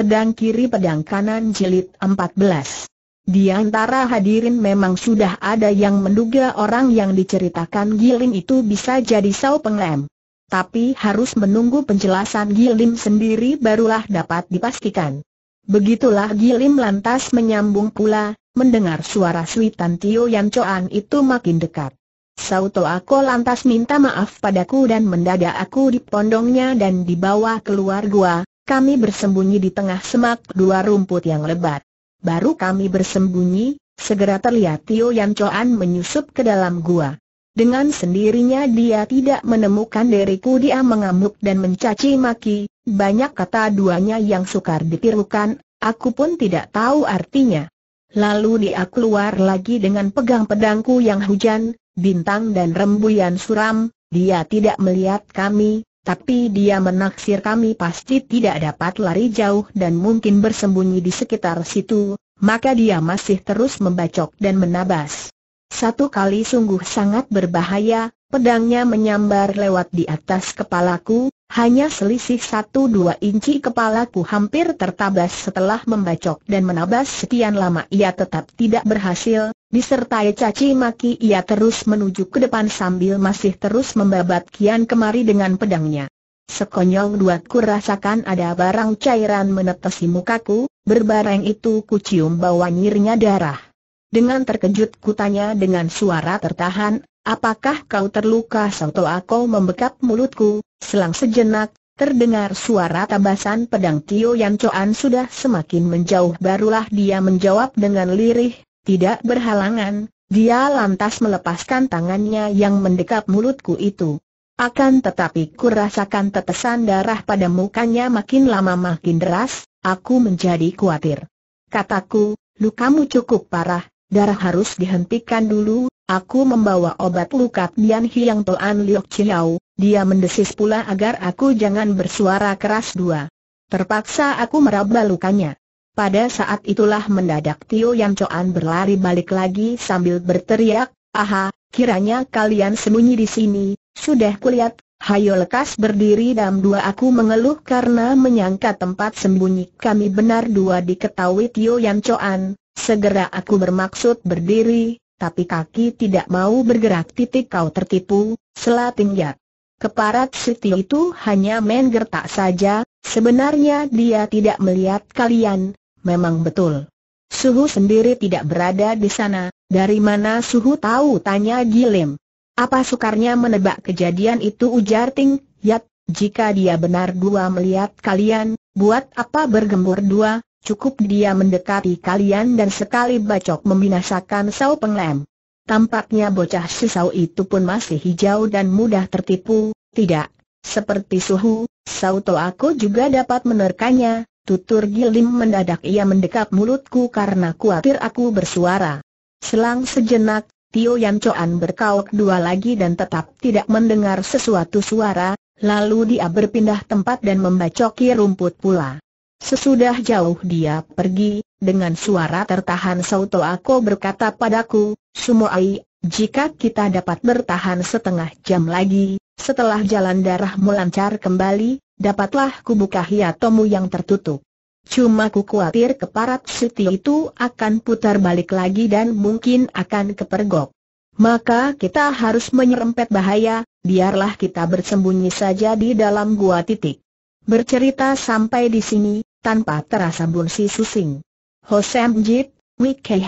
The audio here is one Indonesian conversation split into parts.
pedang kiri pedang kanan jilid 14. Di antara hadirin memang sudah ada yang menduga orang yang diceritakan Gilim itu bisa jadi Sao Penglem. Tapi harus menunggu penjelasan Gilim sendiri barulah dapat dipastikan. Begitulah Gilim lantas menyambung pula, mendengar suara Suitan Tio Yan Choan itu makin dekat. Sauto aku lantas minta maaf padaku dan mendadak aku dipondongnya dan dibawa keluar gua, kami bersembunyi di tengah semak dua rumput yang lebat. Baru kami bersembunyi, segera terlihat Tio Yan Choan menyusup ke dalam gua. Dengan sendirinya dia tidak menemukan diriku dia mengamuk dan mencaci maki, banyak kata duanya yang sukar ditirukan, aku pun tidak tahu artinya. Lalu dia keluar lagi dengan pegang pedangku yang hujan, bintang dan rembuyan suram, dia tidak melihat kami, tapi dia menaksir kami pasti tidak dapat lari jauh dan mungkin bersembunyi di sekitar situ, maka dia masih terus membacok dan menabas. Satu kali sungguh sangat berbahaya, pedangnya menyambar lewat di atas kepalaku, hanya selisih satu dua inci kepalaku hampir tertabas setelah membacok dan menabas sekian lama ia tetap tidak berhasil, Disertai caci maki ia terus menuju ke depan sambil masih terus membabat kian kemari dengan pedangnya. Sekonyol dua ku rasakan ada barang cairan menetesi mukaku, berbareng itu ku cium bau nyirnya darah. Dengan terkejut kutanya dengan suara tertahan, apakah kau terluka atau aku membekap mulutku, selang sejenak, Terdengar suara tabasan pedang Tio Yan Choan sudah semakin menjauh barulah dia menjawab dengan lirih, tidak berhalangan, dia lantas melepaskan tangannya yang mendekap mulutku itu. Akan tetapi kurasakan tetesan darah pada mukanya makin lama makin deras, aku menjadi khawatir. Kataku, lukamu cukup parah, darah harus dihentikan dulu, aku membawa obat luka Tian Hiang Toan Liok Chiao, dia mendesis pula agar aku jangan bersuara keras dua. Terpaksa aku meraba lukanya. Pada saat itulah mendadak Tio Yan Choan berlari balik lagi sambil berteriak, Aha, kiranya kalian sembunyi di sini, sudah kulihat, hayo lekas berdiri dan dua aku mengeluh karena menyangka tempat sembunyi kami benar dua diketahui Tio Yan Choan, segera aku bermaksud berdiri, tapi kaki tidak mau bergerak titik kau tertipu, selating ya. Keparat si itu hanya menggertak saja, sebenarnya dia tidak melihat kalian, Memang betul. Suhu sendiri tidak berada di sana, dari mana Suhu tahu tanya Gilim. Apa sukarnya menebak kejadian itu ujar Ting, Yat, jika dia benar dua melihat kalian, buat apa bergembur dua, cukup dia mendekati kalian dan sekali bacok membinasakan Sao Penglem. Tampaknya bocah sisau itu pun masih hijau dan mudah tertipu, tidak, seperti Suhu, To aku juga dapat menerkanya, Tutur Gilim mendadak ia mendekap mulutku karena khawatir aku bersuara. Selang sejenak, Tio Yan Coan berkauk dua lagi dan tetap tidak mendengar sesuatu suara, lalu dia berpindah tempat dan membacoki rumput pula. Sesudah jauh dia pergi, dengan suara tertahan Sauto Ako berkata padaku, Sumoai, jika kita dapat bertahan setengah jam lagi, setelah jalan darah melancar kembali, dapatlah kubuka hiatomu yang tertutup. Cuma ku khawatir keparat suti itu akan putar balik lagi dan mungkin akan kepergok. Maka kita harus menyerempet bahaya, biarlah kita bersembunyi saja di dalam gua titik. Bercerita sampai di sini, tanpa terasa bunsi susing. Hosem Jit, Wikei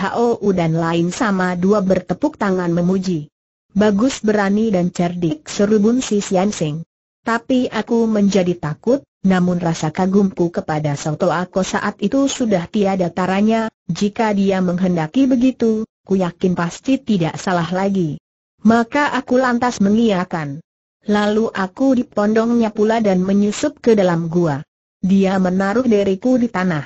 dan lain sama dua bertepuk tangan memuji. Bagus berani dan cerdik seru bunsi Sing. Tapi aku menjadi takut, namun rasa kagumku kepada Soto aku saat itu sudah tiada taranya, jika dia menghendaki begitu, ku yakin pasti tidak salah lagi. Maka aku lantas mengiakan. Lalu aku dipondongnya pula dan menyusup ke dalam gua. Dia menaruh deriku di tanah.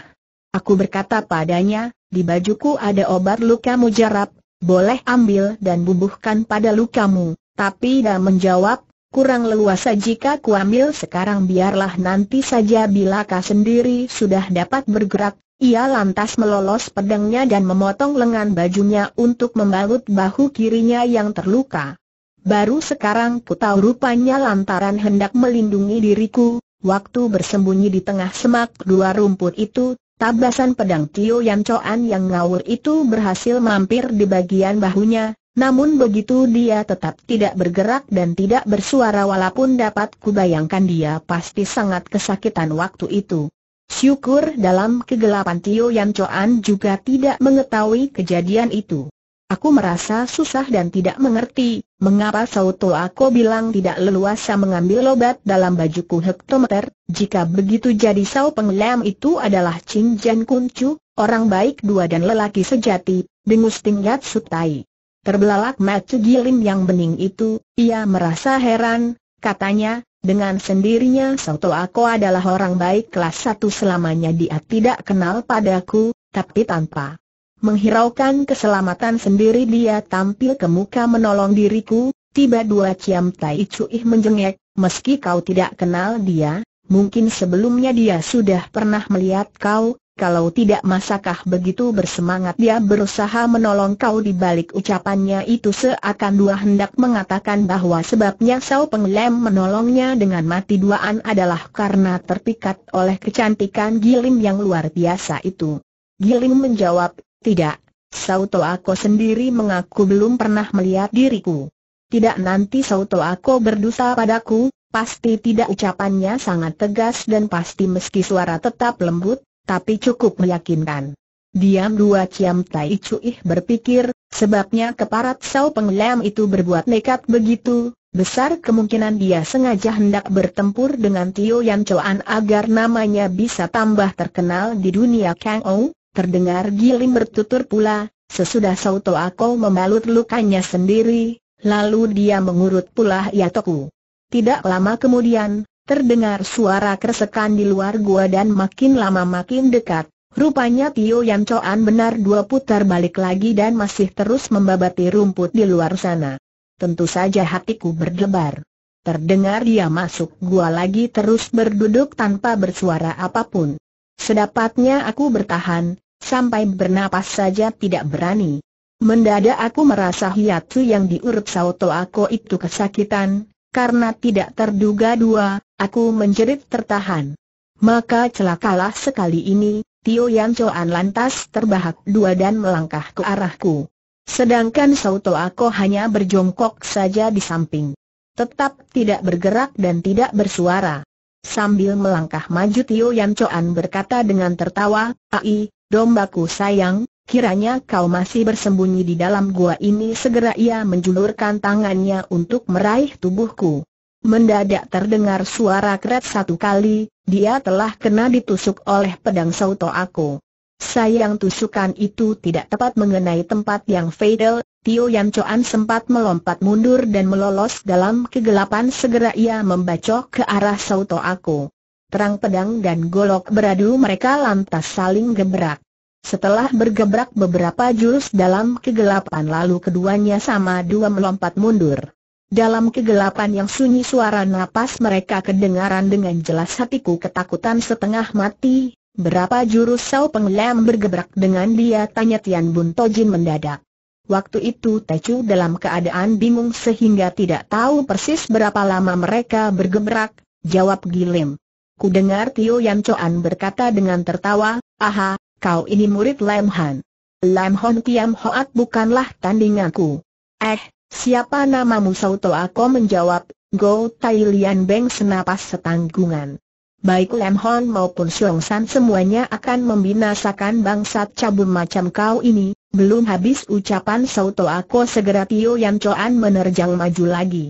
Aku berkata padanya, di bajuku ada obat luka mujarab, boleh ambil dan bubuhkan pada lukamu, tapi dia menjawab, kurang leluasa jika kuambil sekarang biarlah nanti saja bila kau sendiri sudah dapat bergerak, ia lantas melolos pedangnya dan memotong lengan bajunya untuk membalut bahu kirinya yang terluka. Baru sekarang ku tahu rupanya lantaran hendak melindungi diriku, waktu bersembunyi di tengah semak dua rumput itu, tabasan pedang Tio Yan Coan yang ngawur itu berhasil mampir di bagian bahunya, namun begitu dia tetap tidak bergerak dan tidak bersuara walaupun dapat kubayangkan dia pasti sangat kesakitan waktu itu. Syukur dalam kegelapan Tio Yan Choan juga tidak mengetahui kejadian itu. Aku merasa susah dan tidak mengerti, mengapa Sauto aku bilang tidak leluasa mengambil obat dalam bajuku hektometer, jika begitu jadi Sao Penglem itu adalah Ching Kun Kuncu, orang baik dua dan lelaki sejati, dengus tingkat sutai. Terbelalak mata Gilim yang bening itu, ia merasa heran, katanya, dengan sendirinya Soto aku adalah orang baik kelas satu selamanya dia tidak kenal padaku, tapi tanpa menghiraukan keselamatan sendiri dia tampil ke muka menolong diriku, tiba dua Ciam Tai Cuih menjengek, meski kau tidak kenal dia, mungkin sebelumnya dia sudah pernah melihat kau, kalau tidak masakah begitu bersemangat dia berusaha menolong kau di balik ucapannya itu seakan dua hendak mengatakan bahwa sebabnya Sao Penglem menolongnya dengan mati duaan adalah karena terpikat oleh kecantikan Gilim yang luar biasa itu. Gilim menjawab, tidak, Sao Toako sendiri mengaku belum pernah melihat diriku. Tidak nanti Sao Toako berdosa padaku, pasti tidak ucapannya sangat tegas dan pasti meski suara tetap lembut, tapi cukup meyakinkan. Diam dua Ciam Tai Cuih berpikir, sebabnya keparat Sao Penglem itu berbuat nekat begitu, besar kemungkinan dia sengaja hendak bertempur dengan Tio Yan Choan agar namanya bisa tambah terkenal di dunia Kang Ou, terdengar Gilim bertutur pula, sesudah Sao To Kau membalut lukanya sendiri, lalu dia mengurut pula Yatoku. Tidak lama kemudian, Terdengar suara kersekan di luar gua dan makin lama makin dekat. Rupanya Tio Yan Coan benar dua putar balik lagi dan masih terus membabati rumput di luar sana. Tentu saja hatiku berdebar. Terdengar dia masuk gua lagi terus berduduk tanpa bersuara apapun. Sedapatnya aku bertahan, sampai bernapas saja tidak berani. Mendadak aku merasa hiatu yang diurut sauto aku itu kesakitan, karena tidak terduga dua, aku menjerit tertahan. Maka celakalah sekali ini, Tio Yan Choan lantas terbahak dua dan melangkah ke arahku. Sedangkan Sauto Ako hanya berjongkok saja di samping. Tetap tidak bergerak dan tidak bersuara. Sambil melangkah maju Tio Yan Choan berkata dengan tertawa, Ai, dombaku sayang, Kiranya kau masih bersembunyi di dalam gua ini segera ia menjulurkan tangannya untuk meraih tubuhku. Mendadak terdengar suara keret satu kali, dia telah kena ditusuk oleh pedang Soto aku. Sayang tusukan itu tidak tepat mengenai tempat yang fatal, Tio Yan Choan sempat melompat mundur dan melolos dalam kegelapan segera ia membacok ke arah Soto aku. Terang pedang dan golok beradu mereka lantas saling gebrak. Setelah bergebrak beberapa jurus dalam kegelapan lalu keduanya sama dua melompat mundur. Dalam kegelapan yang sunyi suara napas mereka kedengaran dengan jelas hatiku ketakutan setengah mati, berapa jurus Sao Penglem bergebrak dengan dia tanya Tian Bun Tojin mendadak. Waktu itu Tecu dalam keadaan bingung sehingga tidak tahu persis berapa lama mereka bergebrak, jawab Gilim. Ku dengar Tio Yan Coan berkata dengan tertawa, aha, kau ini murid Lam Han. Lam Hon Tiam Hoat bukanlah tandinganku. Eh, siapa namamu Sauto Ako menjawab, Go Tai Lian Beng senapas setanggungan. Baik Lam Hon maupun Siong San semuanya akan membinasakan bangsat cabul macam kau ini, belum habis ucapan Sauto Ako segera Tio Yan Choan menerjang maju lagi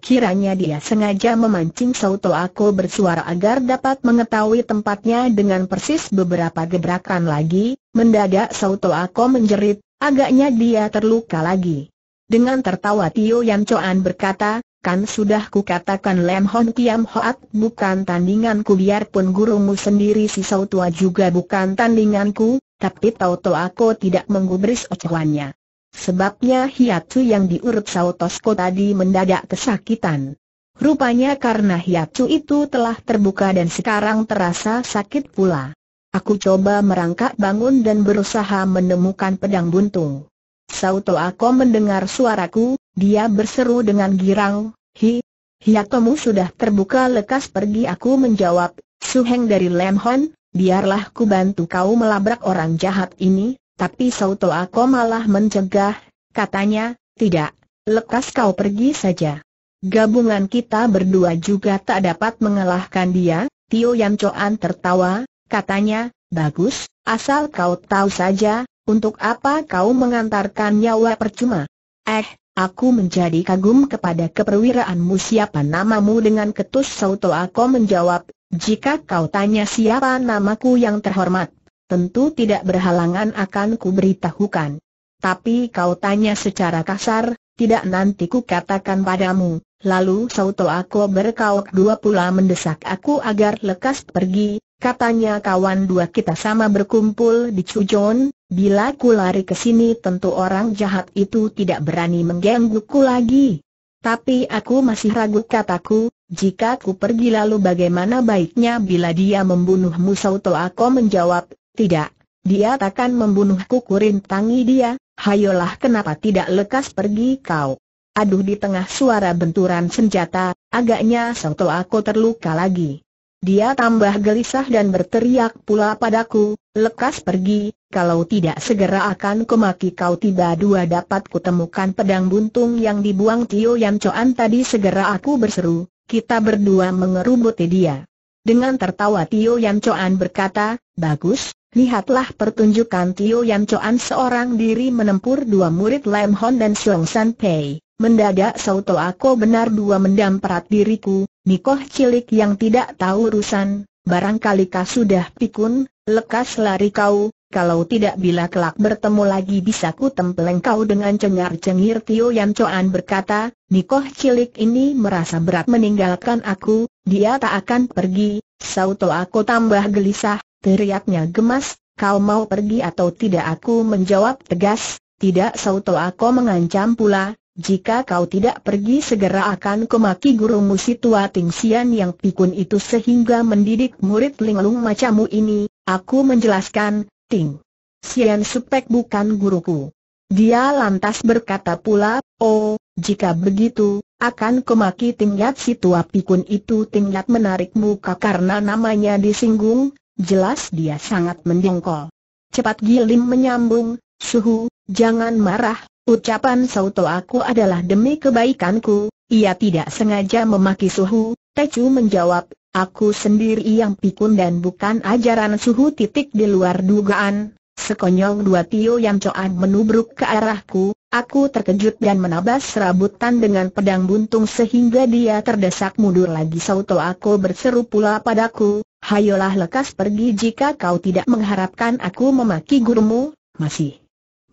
kiranya dia sengaja memancing Sauto Ako bersuara agar dapat mengetahui tempatnya dengan persis beberapa gebrakan lagi, mendadak Sauto Ako menjerit, agaknya dia terluka lagi. Dengan tertawa Tio Yan Choan berkata, kan sudah kukatakan Lem Hon Kiam Hoat bukan tandinganku biarpun gurumu sendiri si Sautua juga bukan tandinganku, tapi Tauto aku tidak menggubris ocehannya. Sebabnya Hiatu yang diurut Sautosko tadi mendadak kesakitan. Rupanya karena Hiatu itu telah terbuka dan sekarang terasa sakit pula. Aku coba merangkak bangun dan berusaha menemukan pedang buntung. Sauto Ako mendengar suaraku, dia berseru dengan girang, Hi, Hiatomu sudah terbuka lekas pergi aku menjawab, Suheng dari Lemhon, biarlah ku bantu kau melabrak orang jahat ini, tapi Sauto Ako malah mencegah, katanya, tidak, lekas kau pergi saja. Gabungan kita berdua juga tak dapat mengalahkan dia, Tio Yan Choan tertawa, katanya, bagus, asal kau tahu saja, untuk apa kau mengantarkan nyawa percuma. Eh, Aku menjadi kagum kepada keperwiraanmu siapa namamu dengan ketus sauto aku menjawab, jika kau tanya siapa namaku yang terhormat, tentu tidak berhalangan akan kuberitahukan. Tapi kau tanya secara kasar, tidak nanti ku katakan padamu. Lalu Sauto aku berkauk dua pula mendesak aku agar lekas pergi, katanya kawan dua kita sama berkumpul di Cujon. bila ku lari ke sini tentu orang jahat itu tidak berani menggangguku lagi. Tapi aku masih ragu kataku, jika ku pergi lalu bagaimana baiknya bila dia membunuhmu Sauto aku menjawab, tidak, dia takkan membunuhku kurintangi dia, hayolah kenapa tidak lekas pergi kau. Aduh di tengah suara benturan senjata, agaknya santo aku terluka lagi. Dia tambah gelisah dan berteriak pula padaku, lekas pergi, kalau tidak segera akan kumaki kau tiba dua dapat kutemukan pedang buntung yang dibuang Tio Yan Choan tadi segera aku berseru, kita berdua mengerubuti dia. Dengan tertawa Tio Yan Choan berkata, bagus, Lihatlah pertunjukan Tio Yan Choan seorang diri menempur dua murid Lam Hon dan Song San Pei. Mendadak sauto aku benar dua mendam perat diriku, Nikoh cilik yang tidak tahu urusan, barangkali kau sudah pikun, lekas lari kau, kalau tidak bila kelak bertemu lagi bisa ku tempeleng kau dengan cengar-cengir Tio Yan Choan berkata, Nikoh cilik ini merasa berat meninggalkan aku, dia tak akan pergi, sauto aku tambah gelisah, Teriaknya gemas, kau mau pergi atau tidak aku menjawab tegas, tidak sauto aku mengancam pula, jika kau tidak pergi segera akan kumaki gurumu si tua Tingsian yang pikun itu sehingga mendidik murid linglung macamu ini, aku menjelaskan, Ting. Sian Supek bukan guruku. Dia lantas berkata pula, oh, jika begitu, akan kumaki tingkat si tua pikun itu tingkat menarik muka karena namanya disinggung, jelas dia sangat mendongkol. Cepat Gilim menyambung, Suhu, jangan marah, ucapan Sauto aku adalah demi kebaikanku, ia tidak sengaja memaki Suhu, Tecu menjawab, aku sendiri yang pikun dan bukan ajaran Suhu titik di luar dugaan, sekonyong dua tio yang coan menubruk ke arahku, Aku terkejut dan menabas serabutan dengan pedang buntung sehingga dia terdesak mundur lagi Sauto aku berseru pula padaku, hayolah lekas pergi jika kau tidak mengharapkan aku memaki gurumu, masih.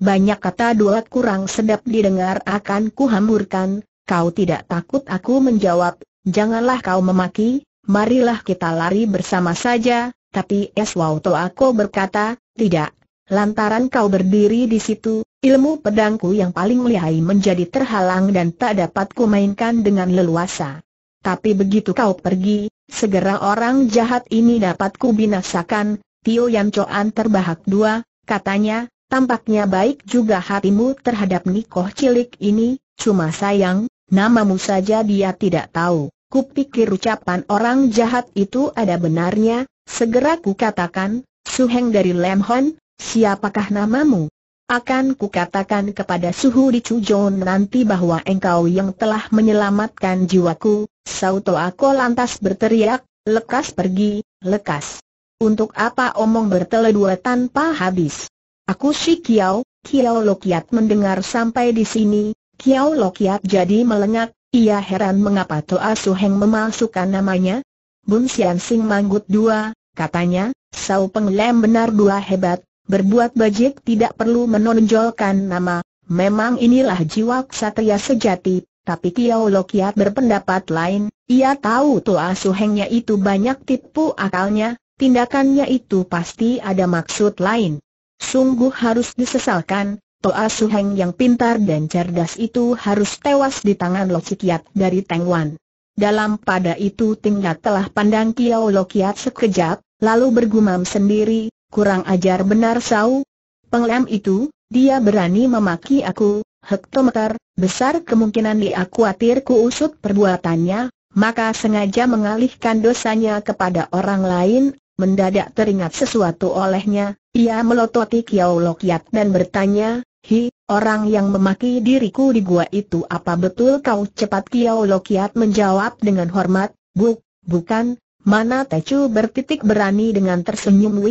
Banyak kata dua kurang sedap didengar akan kuhamburkan, kau tidak takut aku menjawab, janganlah kau memaki, marilah kita lari bersama saja, tapi Sauto, aku berkata, tidak, Lantaran kau berdiri di situ, ilmu pedangku yang paling lihai menjadi terhalang dan tak dapat mainkan dengan leluasa. Tapi begitu kau pergi, segera orang jahat ini dapat binasakan. Tio Yan Coan terbahak dua, katanya, tampaknya baik juga hatimu terhadap Nikoh cilik ini, cuma sayang, namamu saja dia tidak tahu. Kupikir ucapan orang jahat itu ada benarnya, segera ku kukatakan, Suheng dari Lemhon, Siapakah namamu? Akan kukatakan kepada suhu di Chujon nanti bahwa engkau yang telah menyelamatkan jiwaku, Sauto aku lantas berteriak, lekas pergi, lekas. Untuk apa omong dua tanpa habis? Aku si Kiao, Kiao Lokiat mendengar sampai di sini, Kiao Lokiat jadi melengak, ia heran mengapa Toa Suheng memasukkan namanya. Bun Sian Sing Manggut dua, katanya, Sau Penglem benar dua hebat, Berbuat bajik tidak perlu menonjolkan nama, memang inilah jiwa ksatria sejati, tapi Kiao Lokiat berpendapat lain, ia tahu tua suhengnya itu banyak tipu akalnya, tindakannya itu pasti ada maksud lain. Sungguh harus disesalkan, Toa Suheng yang pintar dan cerdas itu harus tewas di tangan Lo dari Tengwan. Dalam pada itu tingkat telah pandang Kiao Lokiat sekejap, lalu bergumam sendiri, Kurang ajar benar Sau. Penglem itu, dia berani memaki aku, hektometer, besar kemungkinan dia khawatir usut perbuatannya, maka sengaja mengalihkan dosanya kepada orang lain, mendadak teringat sesuatu olehnya, ia melototi Kiau Lokiat dan bertanya, Hi, orang yang memaki diriku di gua itu apa betul kau cepat Kiau Lokiat menjawab dengan hormat, Buk, bukan, Mana Tecu bertitik berani dengan tersenyum U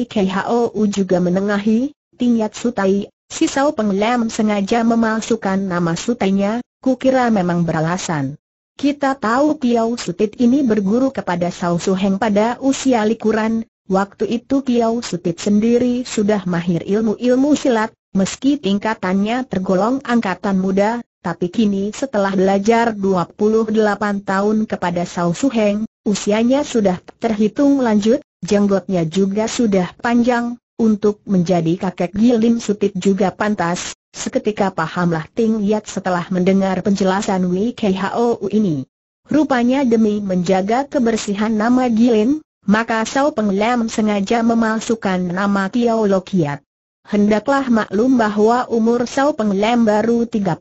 juga menengahi, Tingyat Sutai, si Sao Penglem sengaja memasukkan nama Sutainya, kukira memang beralasan. Kita tahu Piau Sutit ini berguru kepada Sao Heng pada usia likuran, waktu itu Piau Sutit sendiri sudah mahir ilmu-ilmu silat, meski tingkatannya tergolong angkatan muda, tapi kini setelah belajar 28 tahun kepada Sao Heng. Usianya sudah terhitung lanjut, jenggotnya juga sudah panjang, untuk menjadi kakek Gilim Sutit juga pantas, seketika pahamlah Ting Yat setelah mendengar penjelasan WKHOU ini. Rupanya demi menjaga kebersihan nama Gilin, maka Sao Penglem sengaja memalsukan nama Kiao Lokiat. Hendaklah maklum bahwa umur Sao Penglem baru 33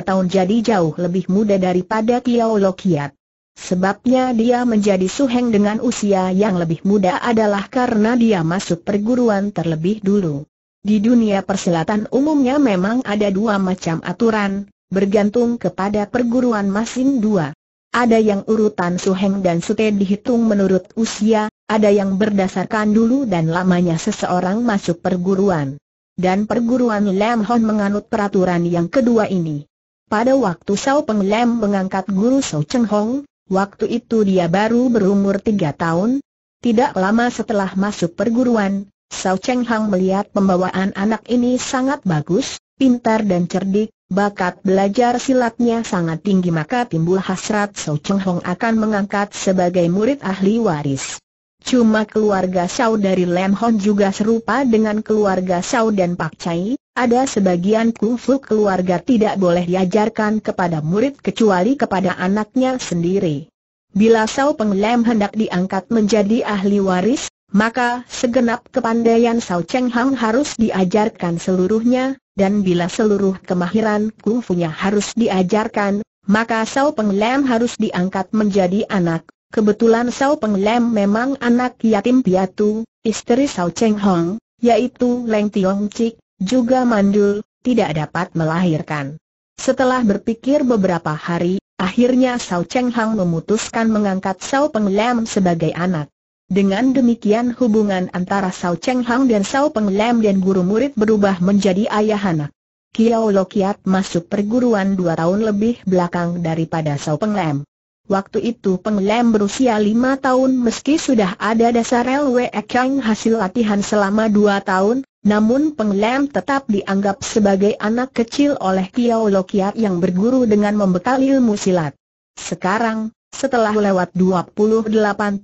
tahun jadi jauh lebih muda daripada Kiao Lokiat. Sebabnya dia menjadi suheng dengan usia yang lebih muda adalah karena dia masuk perguruan terlebih dulu. Di dunia persilatan umumnya memang ada dua macam aturan, bergantung kepada perguruan masing dua. Ada yang urutan suheng dan sute dihitung menurut usia, ada yang berdasarkan dulu dan lamanya seseorang masuk perguruan. Dan perguruan Lam Hon menganut peraturan yang kedua ini. Pada waktu Sao Peng Lam mengangkat guru Sao Cheng Hong, Waktu itu dia baru berumur tiga tahun. Tidak lama setelah masuk perguruan, Sao Cheng Hang melihat pembawaan anak ini sangat bagus, pintar dan cerdik, bakat belajar silatnya sangat tinggi maka timbul hasrat Sao Cheng Hong akan mengangkat sebagai murid ahli waris. Cuma keluarga Xiao dari Lam Hon juga serupa dengan keluarga Xiao dan Pak Chai, ada sebagian kungfu keluarga tidak boleh diajarkan kepada murid kecuali kepada anaknya sendiri. Bila Xiao Peng Lam hendak diangkat menjadi ahli waris, maka segenap kepandaian Shaw Cheng Hang harus diajarkan seluruhnya, dan bila seluruh kemahiran kungfunya harus diajarkan, maka Shaw Peng Lam harus diangkat menjadi anak Kebetulan Sao Peng Lem memang anak yatim piatu, istri Sao Cheng Hong, yaitu Leng Tiong Chik, juga mandul, tidak dapat melahirkan. Setelah berpikir beberapa hari, akhirnya Sao Cheng Hong memutuskan mengangkat Sao Peng Lem sebagai anak. Dengan demikian hubungan antara Sao Cheng Hong dan Sao Peng Lem dan guru murid berubah menjadi ayah anak. Kiao Lokiat masuk perguruan dua tahun lebih belakang daripada Sao Peng Lem. Waktu itu Peng berusia lima tahun meski sudah ada dasar LWE Kang hasil latihan selama dua tahun, namun Peng tetap dianggap sebagai anak kecil oleh Kiao Lokiat yang berguru dengan membekali ilmu silat. Sekarang, setelah lewat 28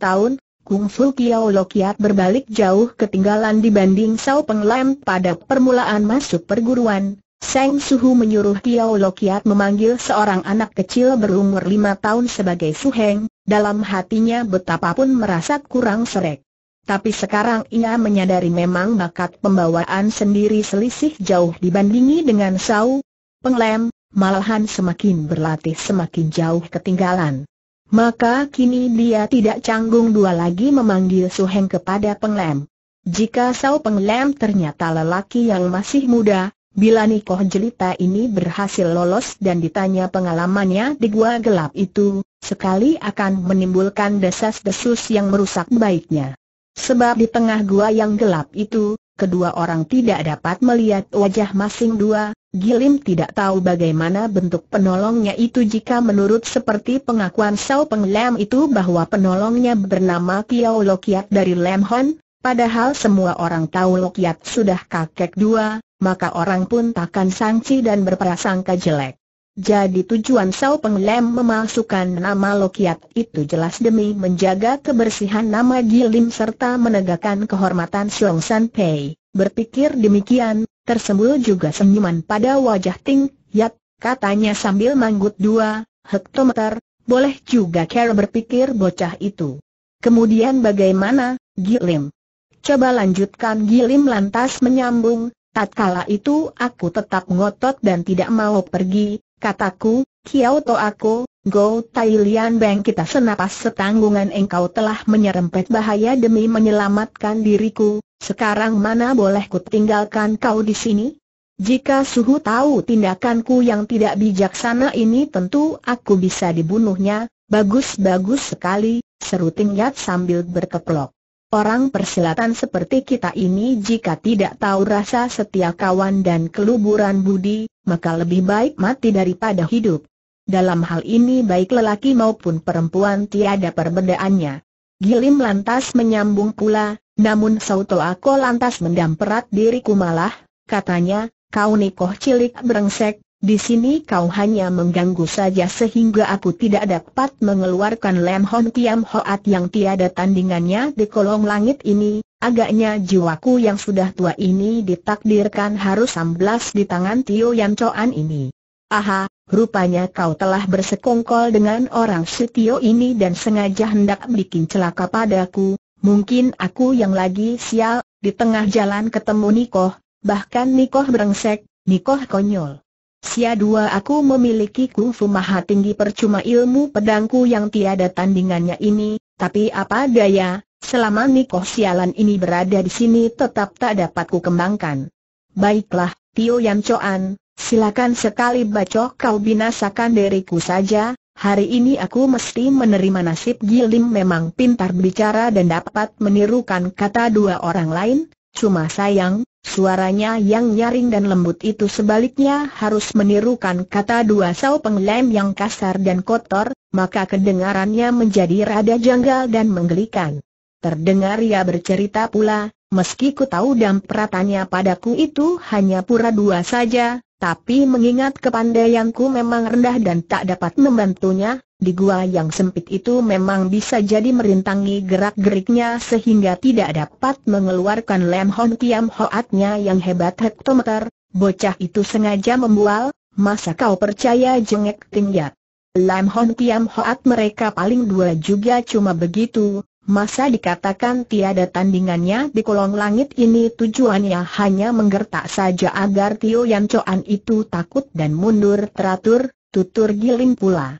tahun, Kung Fu Kiao Lokiat berbalik jauh ketinggalan dibanding Sao Peng pada permulaan masuk perguruan, Seng Suhu menyuruh Tiao Lokiat memanggil seorang anak kecil berumur lima tahun sebagai Suheng, dalam hatinya betapapun merasa kurang serek. Tapi sekarang ia menyadari memang bakat pembawaan sendiri selisih jauh dibandingi dengan Sau, Penglem, malahan semakin berlatih semakin jauh ketinggalan. Maka kini dia tidak canggung dua lagi memanggil Suheng kepada Penglem. Jika Sau Penglem ternyata lelaki yang masih muda, Bila Nikoh Jelita ini berhasil lolos dan ditanya pengalamannya di gua gelap itu, sekali akan menimbulkan desas-desus yang merusak baiknya. Sebab di tengah gua yang gelap itu, kedua orang tidak dapat melihat wajah masing dua, Gilim tidak tahu bagaimana bentuk penolongnya itu jika menurut seperti pengakuan Sao Peng Lam itu bahwa penolongnya bernama Kiao Lokiat dari Lam Hon, padahal semua orang tahu Lokiat sudah kakek dua, maka orang pun takkan sangsi dan berprasangka jelek. Jadi tujuan Sao Penglem memasukkan nama Lokiat itu jelas demi menjaga kebersihan nama Gilim serta menegakkan kehormatan Siong San Pei. Berpikir demikian, tersembul juga senyuman pada wajah Ting Yat, katanya sambil manggut dua hektometer, boleh juga Carol berpikir bocah itu. Kemudian bagaimana, Gilim? Coba lanjutkan Gilim lantas menyambung, Tatkala itu aku tetap ngotot dan tidak mau pergi, kataku, Kiao To aku, Go Thailand Lian kita senapas setanggungan engkau telah menyerempet bahaya demi menyelamatkan diriku, sekarang mana boleh ku tinggalkan kau di sini? Jika suhu tahu tindakanku yang tidak bijaksana ini tentu aku bisa dibunuhnya, bagus-bagus sekali, seru Ting sambil berkeplok. Orang persilatan seperti kita ini jika tidak tahu rasa setia kawan dan keluburan budi, maka lebih baik mati daripada hidup. Dalam hal ini baik lelaki maupun perempuan tiada perbedaannya. Gilim lantas menyambung pula, namun Sauto aku lantas mendamperat diriku malah, katanya, kau nikoh cilik berengsek. Di sini kau hanya mengganggu saja sehingga aku tidak dapat mengeluarkan Lem Hon tiam Hoat yang tiada tandingannya di kolong langit ini, agaknya jiwaku yang sudah tua ini ditakdirkan harus amblas di tangan Tio yang Choan ini. Aha, rupanya kau telah bersekongkol dengan orang si Tio ini dan sengaja hendak bikin celaka padaku, mungkin aku yang lagi sial, di tengah jalan ketemu Nikoh, bahkan Nikoh berengsek, Nikoh konyol. Sia dua aku memiliki kungfu maha tinggi percuma ilmu pedangku yang tiada tandingannya ini, tapi apa daya, selama nikoh sialan ini berada di sini tetap tak dapat ku kembangkan. Baiklah, Tio Yan Choan, silakan sekali bacok kau binasakan diriku saja, hari ini aku mesti menerima nasib Gilim memang pintar bicara dan dapat menirukan kata dua orang lain, Cuma sayang, suaranya yang nyaring dan lembut itu sebaliknya harus menirukan kata dua sau penglem yang kasar dan kotor, maka kedengarannya menjadi rada janggal dan menggelikan. Terdengar ia bercerita pula, meski ku tahu dampratannya padaku itu hanya pura dua saja, tapi mengingat kepandaianku memang rendah dan tak dapat membantunya, di gua yang sempit itu memang bisa jadi merintangi gerak-geriknya sehingga tidak dapat mengeluarkan Lem Hon tiam Hoatnya yang hebat hektometer, bocah itu sengaja membual, masa kau percaya jengek tingkat? Lem Hon tiam Hoat mereka paling dua juga cuma begitu, masa dikatakan tiada tandingannya di kolong langit ini tujuannya hanya menggertak saja agar Tio Yan coan itu takut dan mundur teratur, tutur giling pula.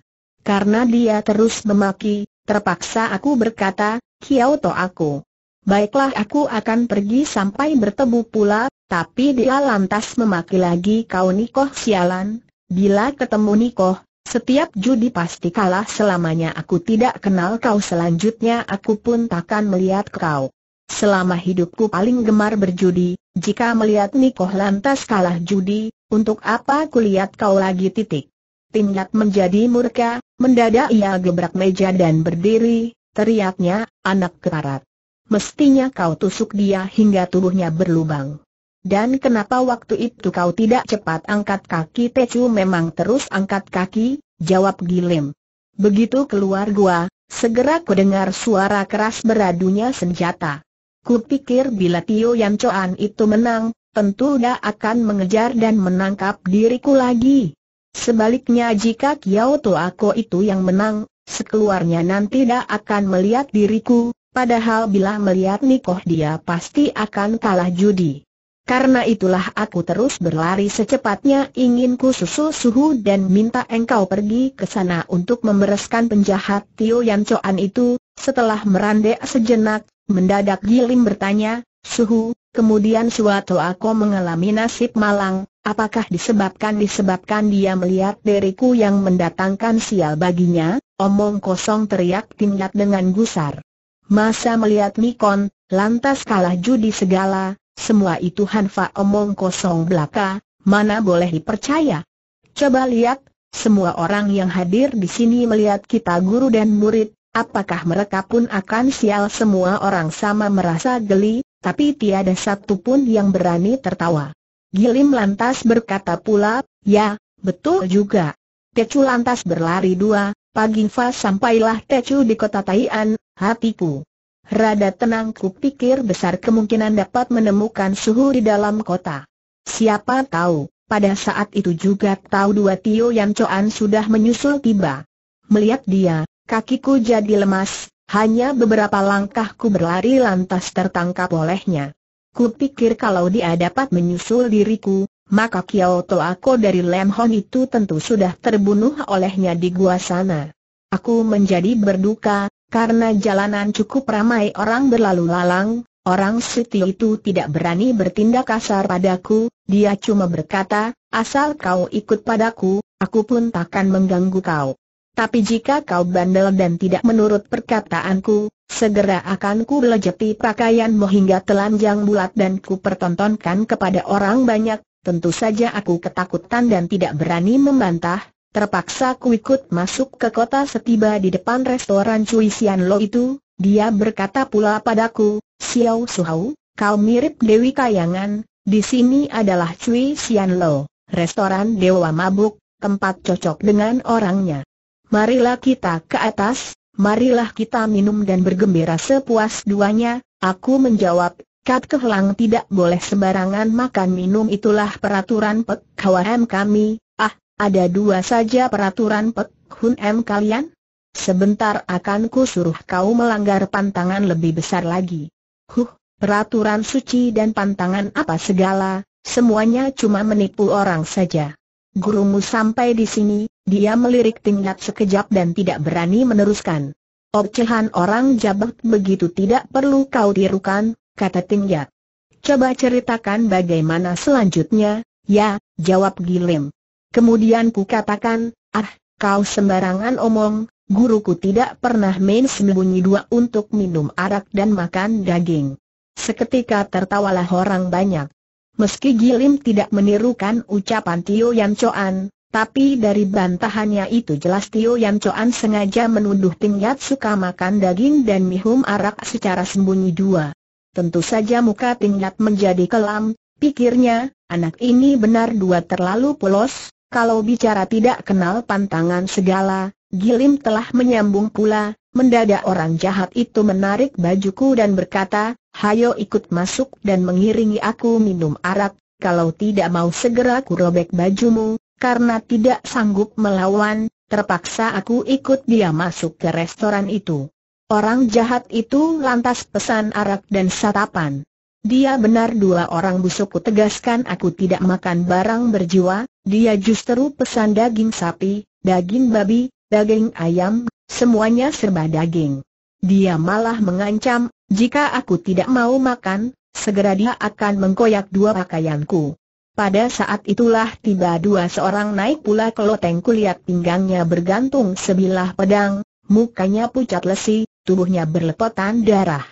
Karena dia terus memaki, terpaksa aku berkata, Kyoto aku. Baiklah aku akan pergi sampai bertemu pula, tapi dia lantas memaki lagi kau Nikoh sialan, bila ketemu Nikoh, setiap judi pasti kalah selamanya aku tidak kenal kau selanjutnya aku pun takkan melihat kau. Selama hidupku paling gemar berjudi, jika melihat Nikoh lantas kalah judi, untuk apa kulihat kau lagi titik. Tingkat menjadi murka, mendadak ia gebrak meja dan berdiri, teriaknya, anak kekarat. Mestinya kau tusuk dia hingga tubuhnya berlubang. Dan kenapa waktu itu kau tidak cepat angkat kaki Tecu memang terus angkat kaki, jawab Gilim. Begitu keluar gua, segera ku dengar suara keras beradunya senjata. Kupikir bila Tio Yan Choan itu menang, tentu dia akan mengejar dan menangkap diriku lagi. Sebaliknya jika Kiao Toako itu yang menang, sekeluarnya nanti dia akan melihat diriku, padahal bila melihat Nikoh dia pasti akan kalah judi. Karena itulah aku terus berlari secepatnya ingin ku susul suhu dan minta engkau pergi ke sana untuk membereskan penjahat Tio Yan Coan itu. Setelah merandek sejenak, mendadak Gilim bertanya, Suhu, kemudian suatu aku mengalami nasib malang, Apakah disebabkan disebabkan dia melihat diriku yang mendatangkan sial baginya? Omong kosong teriak Tingyat dengan gusar. Masa melihat Mikon, lantas kalah judi segala, semua itu Hanfa omong kosong belaka, mana boleh dipercaya. Coba lihat, semua orang yang hadir di sini melihat kita guru dan murid, apakah mereka pun akan sial semua orang sama merasa geli, tapi tiada satu pun yang berani tertawa. Gilim lantas berkata pula, ya, betul juga. Tecu lantas berlari dua, pagi sampailah Tecu di kota Taian, hatiku. Rada tenang ku pikir besar kemungkinan dapat menemukan suhu di dalam kota. Siapa tahu, pada saat itu juga tahu dua Tio Yan Coan sudah menyusul tiba. Melihat dia, kakiku jadi lemas, hanya beberapa langkahku berlari lantas tertangkap olehnya pikir kalau dia dapat menyusul diriku, maka Kiao Toako dari Lam itu tentu sudah terbunuh olehnya di gua sana. Aku menjadi berduka, karena jalanan cukup ramai orang berlalu lalang, orang Siti itu tidak berani bertindak kasar padaku, dia cuma berkata, asal kau ikut padaku, aku pun takkan mengganggu kau. Tapi jika kau bandel dan tidak menurut perkataanku, Segera akan ku lejeti pakaianmu hingga telanjang bulat dan ku pertontonkan kepada orang banyak, tentu saja aku ketakutan dan tidak berani membantah, terpaksa ku ikut masuk ke kota setiba di depan restoran Cui Sian Lo itu, dia berkata pula padaku, Xiao Suhau, kau mirip Dewi Kayangan, di sini adalah Cui Sian Lo, restoran Dewa Mabuk, tempat cocok dengan orangnya. Marilah kita ke atas, marilah kita minum dan bergembira sepuas duanya, aku menjawab, Kat kehlang tidak boleh sembarangan makan minum itulah peraturan Pek kami, ah, ada dua saja peraturan Pek Hun M kalian? Sebentar akan ku suruh kau melanggar pantangan lebih besar lagi. Huh, peraturan suci dan pantangan apa segala, semuanya cuma menipu orang saja. Gurumu sampai di sini, dia melirik tingkat sekejap dan tidak berani meneruskan. Ocehan orang jabat begitu tidak perlu kau tirukan, kata tingkat. Coba ceritakan bagaimana selanjutnya, ya, jawab Gilim. Kemudian ku katakan, ah, kau sembarangan omong, guruku tidak pernah main sembunyi dua untuk minum arak dan makan daging. Seketika tertawalah orang banyak. Meski Gilim tidak menirukan ucapan Tio Yan Choan, tapi dari bantahannya itu jelas Tio Yan coan sengaja menuduh Yat suka makan daging dan mihum arak secara sembunyi dua. Tentu saja muka Yat menjadi kelam, pikirnya, anak ini benar dua terlalu polos, kalau bicara tidak kenal pantangan segala, Gilim telah menyambung pula, mendadak orang jahat itu menarik bajuku dan berkata, hayo ikut masuk dan mengiringi aku minum arak, kalau tidak mau segera kurobek bajumu, karena tidak sanggup melawan, terpaksa aku ikut dia masuk ke restoran itu. Orang jahat itu lantas pesan arak dan satapan. Dia benar dua orang busukku tegaskan aku tidak makan barang berjiwa, dia justru pesan daging sapi, daging babi, daging ayam, semuanya serba daging. Dia malah mengancam, jika aku tidak mau makan, segera dia akan mengkoyak dua pakaianku. Pada saat itulah tiba dua seorang naik pula ke loteng kulihat pinggangnya bergantung sebilah pedang, mukanya pucat lesi, tubuhnya berlepotan darah.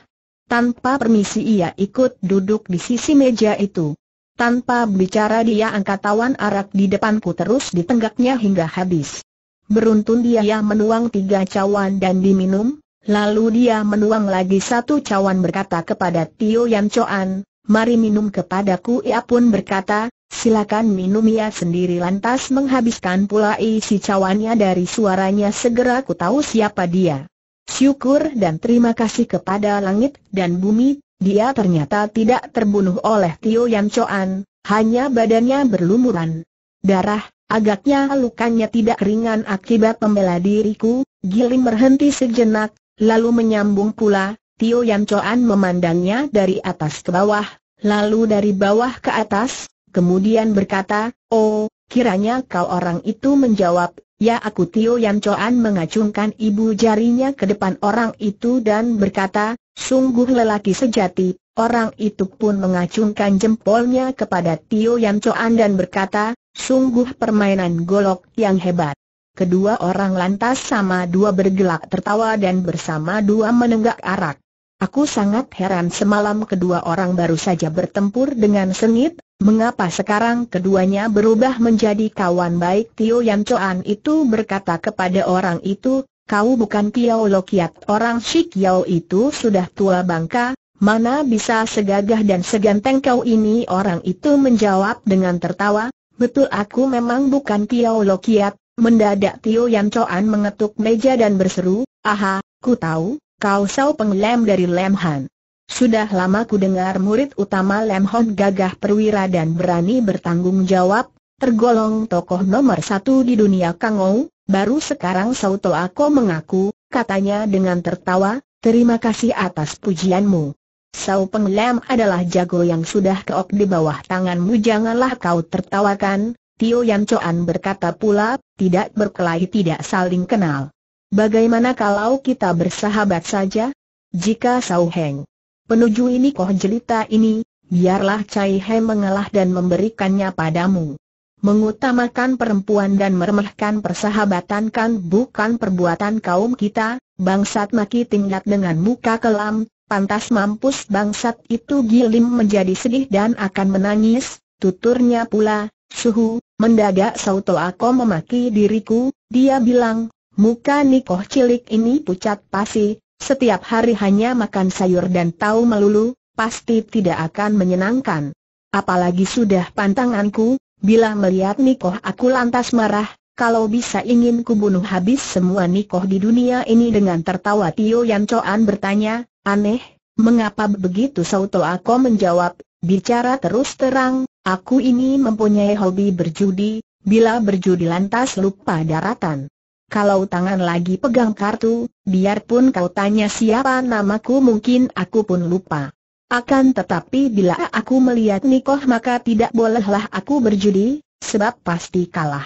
Tanpa permisi ia ikut duduk di sisi meja itu. Tanpa bicara dia angkat tawan arak di depanku terus ditenggaknya hingga habis. Beruntun dia menuang tiga cawan dan diminum, lalu dia menuang lagi satu cawan berkata kepada Tio Yan Choan, mari minum kepadaku ia pun berkata, silakan minum ia sendiri lantas menghabiskan pula isi cawannya dari suaranya segera ku tahu siapa dia. Syukur dan terima kasih kepada langit dan bumi, dia ternyata tidak terbunuh oleh Tio Yan Choan, hanya badannya berlumuran darah, agaknya lukanya tidak ringan akibat pembela diriku, Gilim berhenti sejenak, lalu menyambung pula, Tio Yan Choan memandangnya dari atas ke bawah, lalu dari bawah ke atas, kemudian berkata, Oh, kiranya kau orang itu menjawab, Ya aku Tio Yan Choan mengacungkan ibu jarinya ke depan orang itu dan berkata, Sungguh lelaki sejati, orang itu pun mengacungkan jempolnya kepada Tio Yan Choan dan berkata, Sungguh permainan golok yang hebat. Kedua orang lantas sama dua bergelak tertawa dan bersama dua menenggak arak. Aku sangat heran semalam kedua orang baru saja bertempur dengan sengit, mengapa sekarang keduanya berubah menjadi kawan baik Tio Yan itu berkata kepada orang itu, kau bukan Tio Lokiat orang Shik Yao itu sudah tua bangka, mana bisa segagah dan seganteng kau ini orang itu menjawab dengan tertawa, betul aku memang bukan Tio Lokiat, mendadak Tio Yan mengetuk meja dan berseru, aha, ku tahu, kau Sao penglem dari Lemhan. Sudah lama ku dengar murid utama Lemhan gagah perwira dan berani bertanggung jawab, tergolong tokoh nomor satu di dunia Kangou, baru sekarang Sauto Ako mengaku, katanya dengan tertawa, terima kasih atas pujianmu. Sao Peng Lem adalah jago yang sudah keok di bawah tanganmu janganlah kau tertawakan, Tio Yan Coan berkata pula, tidak berkelahi tidak saling kenal. Bagaimana kalau kita bersahabat saja? Jika Sau Heng penuju ini koh jelita ini, biarlah Cai He mengalah dan memberikannya padamu. Mengutamakan perempuan dan meremehkan persahabatan kan bukan perbuatan kaum kita, bangsat maki tingkat dengan muka kelam, pantas mampus bangsat itu gilim menjadi sedih dan akan menangis, tuturnya pula, suhu, mendadak Sauto aku memaki diriku, dia bilang, Muka Nikoh cilik ini pucat pasi, setiap hari hanya makan sayur dan tahu melulu, pasti tidak akan menyenangkan. Apalagi sudah pantanganku, bila melihat Nikoh aku lantas marah, kalau bisa ingin kubunuh habis semua Nikoh di dunia ini dengan tertawa Tio Yan coan bertanya, aneh, mengapa begitu Sauto Ako menjawab, bicara terus terang, aku ini mempunyai hobi berjudi, bila berjudi lantas lupa daratan kalau tangan lagi pegang kartu, biarpun kau tanya siapa namaku mungkin aku pun lupa. Akan tetapi bila aku melihat Nikoh maka tidak bolehlah aku berjudi, sebab pasti kalah.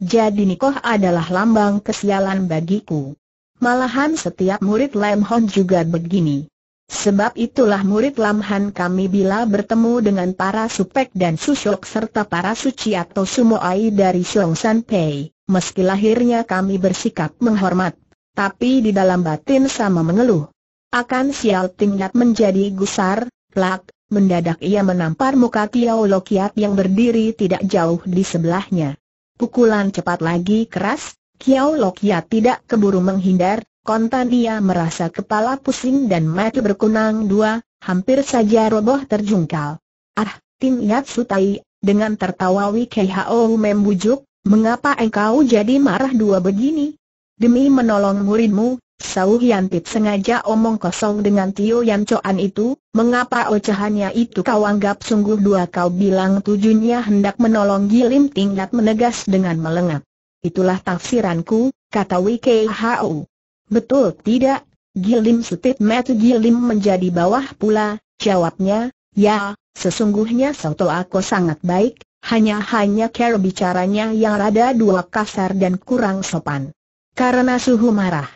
Jadi Nikoh adalah lambang kesialan bagiku. Malahan setiap murid Lam Hon juga begini. Sebab itulah murid lamhan kami bila bertemu dengan para supek dan susyok serta para suci atau sumoai dari San Pei meski lahirnya kami bersikap menghormat, tapi di dalam batin sama mengeluh. Akan sial tingkat menjadi gusar, plak, mendadak ia menampar muka Tiao Lokiat yang berdiri tidak jauh di sebelahnya. Pukulan cepat lagi keras, Tiao Lokiat tidak keburu menghindar, kontan ia merasa kepala pusing dan mati berkunang dua, hampir saja roboh terjungkal. Ah, Tim Sutai, dengan tertawa Wikehao membujuk, Mengapa engkau jadi marah dua begini? Demi menolong muridmu, Sau Hian Hyantip sengaja omong kosong dengan Tio Yan Coan itu, mengapa ocehannya itu kau anggap sungguh dua kau bilang tujuannya hendak menolong Gilim Tingkat menegas dengan melengak. Itulah tafsiranku, kata WKHU. Betul tidak? Gilim setit metu Gilim menjadi bawah pula, jawabnya, ya, sesungguhnya Sautoako aku sangat baik, hanya-hanya cara bicaranya yang rada dua kasar dan kurang sopan. Karena suhu marah.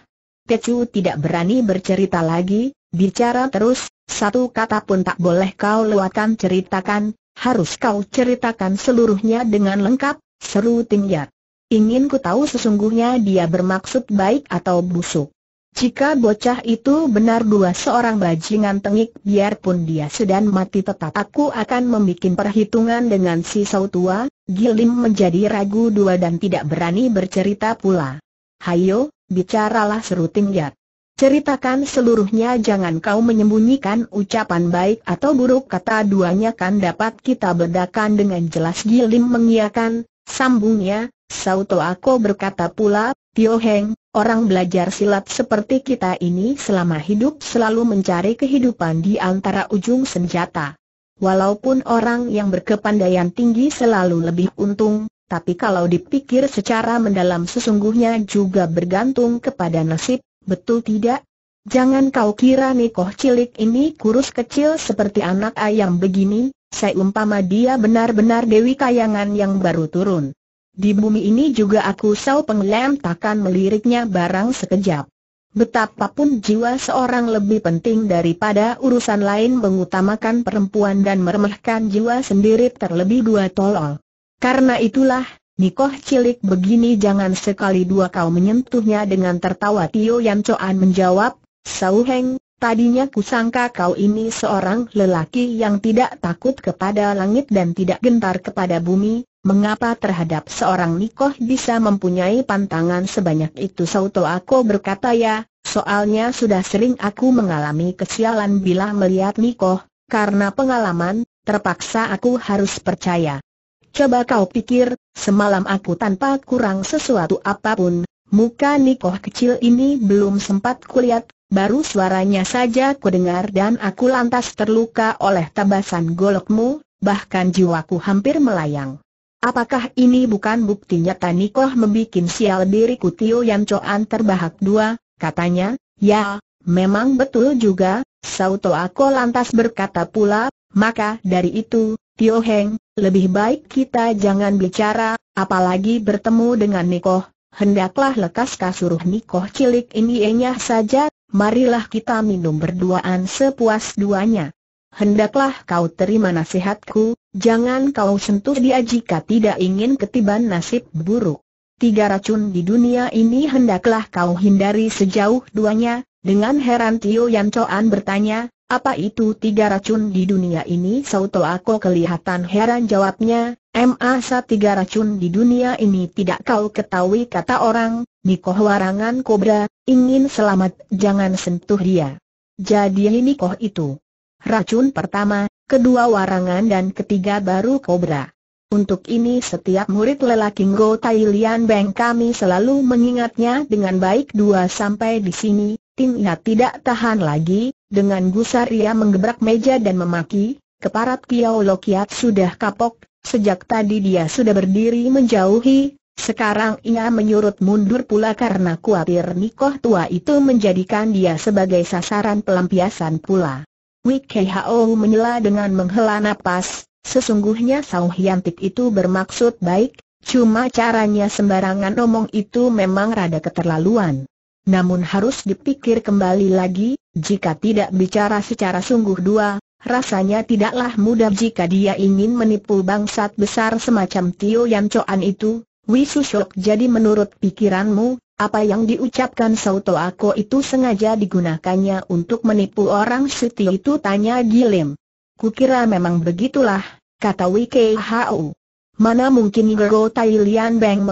Tecu tidak berani bercerita lagi, bicara terus, satu kata pun tak boleh kau lewatkan ceritakan, harus kau ceritakan seluruhnya dengan lengkap, seru Tingyat. Ingin ku tahu sesungguhnya dia bermaksud baik atau busuk. Jika bocah itu benar dua seorang bajingan tengik biarpun dia sedang mati tetap aku akan membuat perhitungan dengan si sautua, Gilim menjadi ragu dua dan tidak berani bercerita pula. Hayo, bicaralah seru tingkat. Ceritakan seluruhnya jangan kau menyembunyikan ucapan baik atau buruk kata duanya kan dapat kita bedakan dengan jelas Gilim mengiakan, sambungnya, sautua aku berkata pula, Tio Heng, Orang belajar silat seperti kita ini selama hidup selalu mencari kehidupan di antara ujung senjata. Walaupun orang yang berkepandaian tinggi selalu lebih untung, tapi kalau dipikir secara mendalam sesungguhnya juga bergantung kepada nasib, betul tidak? Jangan kau kira Nikoh cilik ini kurus kecil seperti anak ayam begini, saya umpama dia benar-benar Dewi Kayangan yang baru turun. Di bumi ini juga aku sel Penglem takkan meliriknya barang sekejap. Betapapun jiwa seorang lebih penting daripada urusan lain mengutamakan perempuan dan meremehkan jiwa sendiri terlebih dua tolol. Karena itulah, Nikoh cilik begini jangan sekali dua kau menyentuhnya dengan tertawa Tio Yan Coan menjawab, Sau Heng, tadinya kusangka kau ini seorang lelaki yang tidak takut kepada langit dan tidak gentar kepada bumi, Mengapa terhadap seorang Nikoh bisa mempunyai pantangan sebanyak itu Sauto aku berkata ya, soalnya sudah sering aku mengalami kesialan bila melihat Nikoh, karena pengalaman, terpaksa aku harus percaya. Coba kau pikir, semalam aku tanpa kurang sesuatu apapun, muka Nikoh kecil ini belum sempat kulihat, baru suaranya saja kudengar dan aku lantas terluka oleh tabasan golokmu, bahkan jiwaku hampir melayang. Apakah ini bukan bukti nyata Nikoh membuat sial diriku Tio Yan coan terbahak dua, katanya, ya, memang betul juga, Sauto Ako lantas berkata pula, maka dari itu, Tio Heng, lebih baik kita jangan bicara, apalagi bertemu dengan Nikoh, hendaklah lekas kasuruh Nikoh cilik ini enyah saja, marilah kita minum berduaan sepuas duanya hendaklah kau terima nasihatku, jangan kau sentuh dia jika tidak ingin ketiban nasib buruk. Tiga racun di dunia ini hendaklah kau hindari sejauh duanya, dengan heran Tio Yan Coan bertanya, apa itu tiga racun di dunia ini? Sauto aku kelihatan heran jawabnya, MASA tiga racun di dunia ini tidak kau ketahui kata orang, Nikoh warangan kobra, ingin selamat jangan sentuh dia. Jadi ini koh itu. Racun pertama, kedua warangan dan ketiga baru kobra. Untuk ini setiap murid lelaki Ngo Tai Lian Beng kami selalu mengingatnya dengan baik dua sampai di sini, Ting Ya tidak tahan lagi, dengan gusar ia menggebrak meja dan memaki, keparat Kiao Lo Kiat sudah kapok, sejak tadi dia sudah berdiri menjauhi, sekarang ia menyurut mundur pula karena khawatir Nikoh tua itu menjadikan dia sebagai sasaran pelampiasan pula. WKHO menyela dengan menghela nafas. sesungguhnya sauhiantik itu bermaksud baik, cuma caranya sembarangan omong itu memang rada keterlaluan. Namun harus dipikir kembali lagi, jika tidak bicara secara sungguh dua, rasanya tidaklah mudah jika dia ingin menipu bangsat besar semacam Tio Yan Choan itu, Wisu Shok jadi menurut pikiranmu, apa yang diucapkan Sauto Ako itu sengaja digunakannya untuk menipu orang Siti itu tanya Gilim. Kukira memang begitulah, kata W.K.Hu. Mana mungkin Gero Tai Lian Beng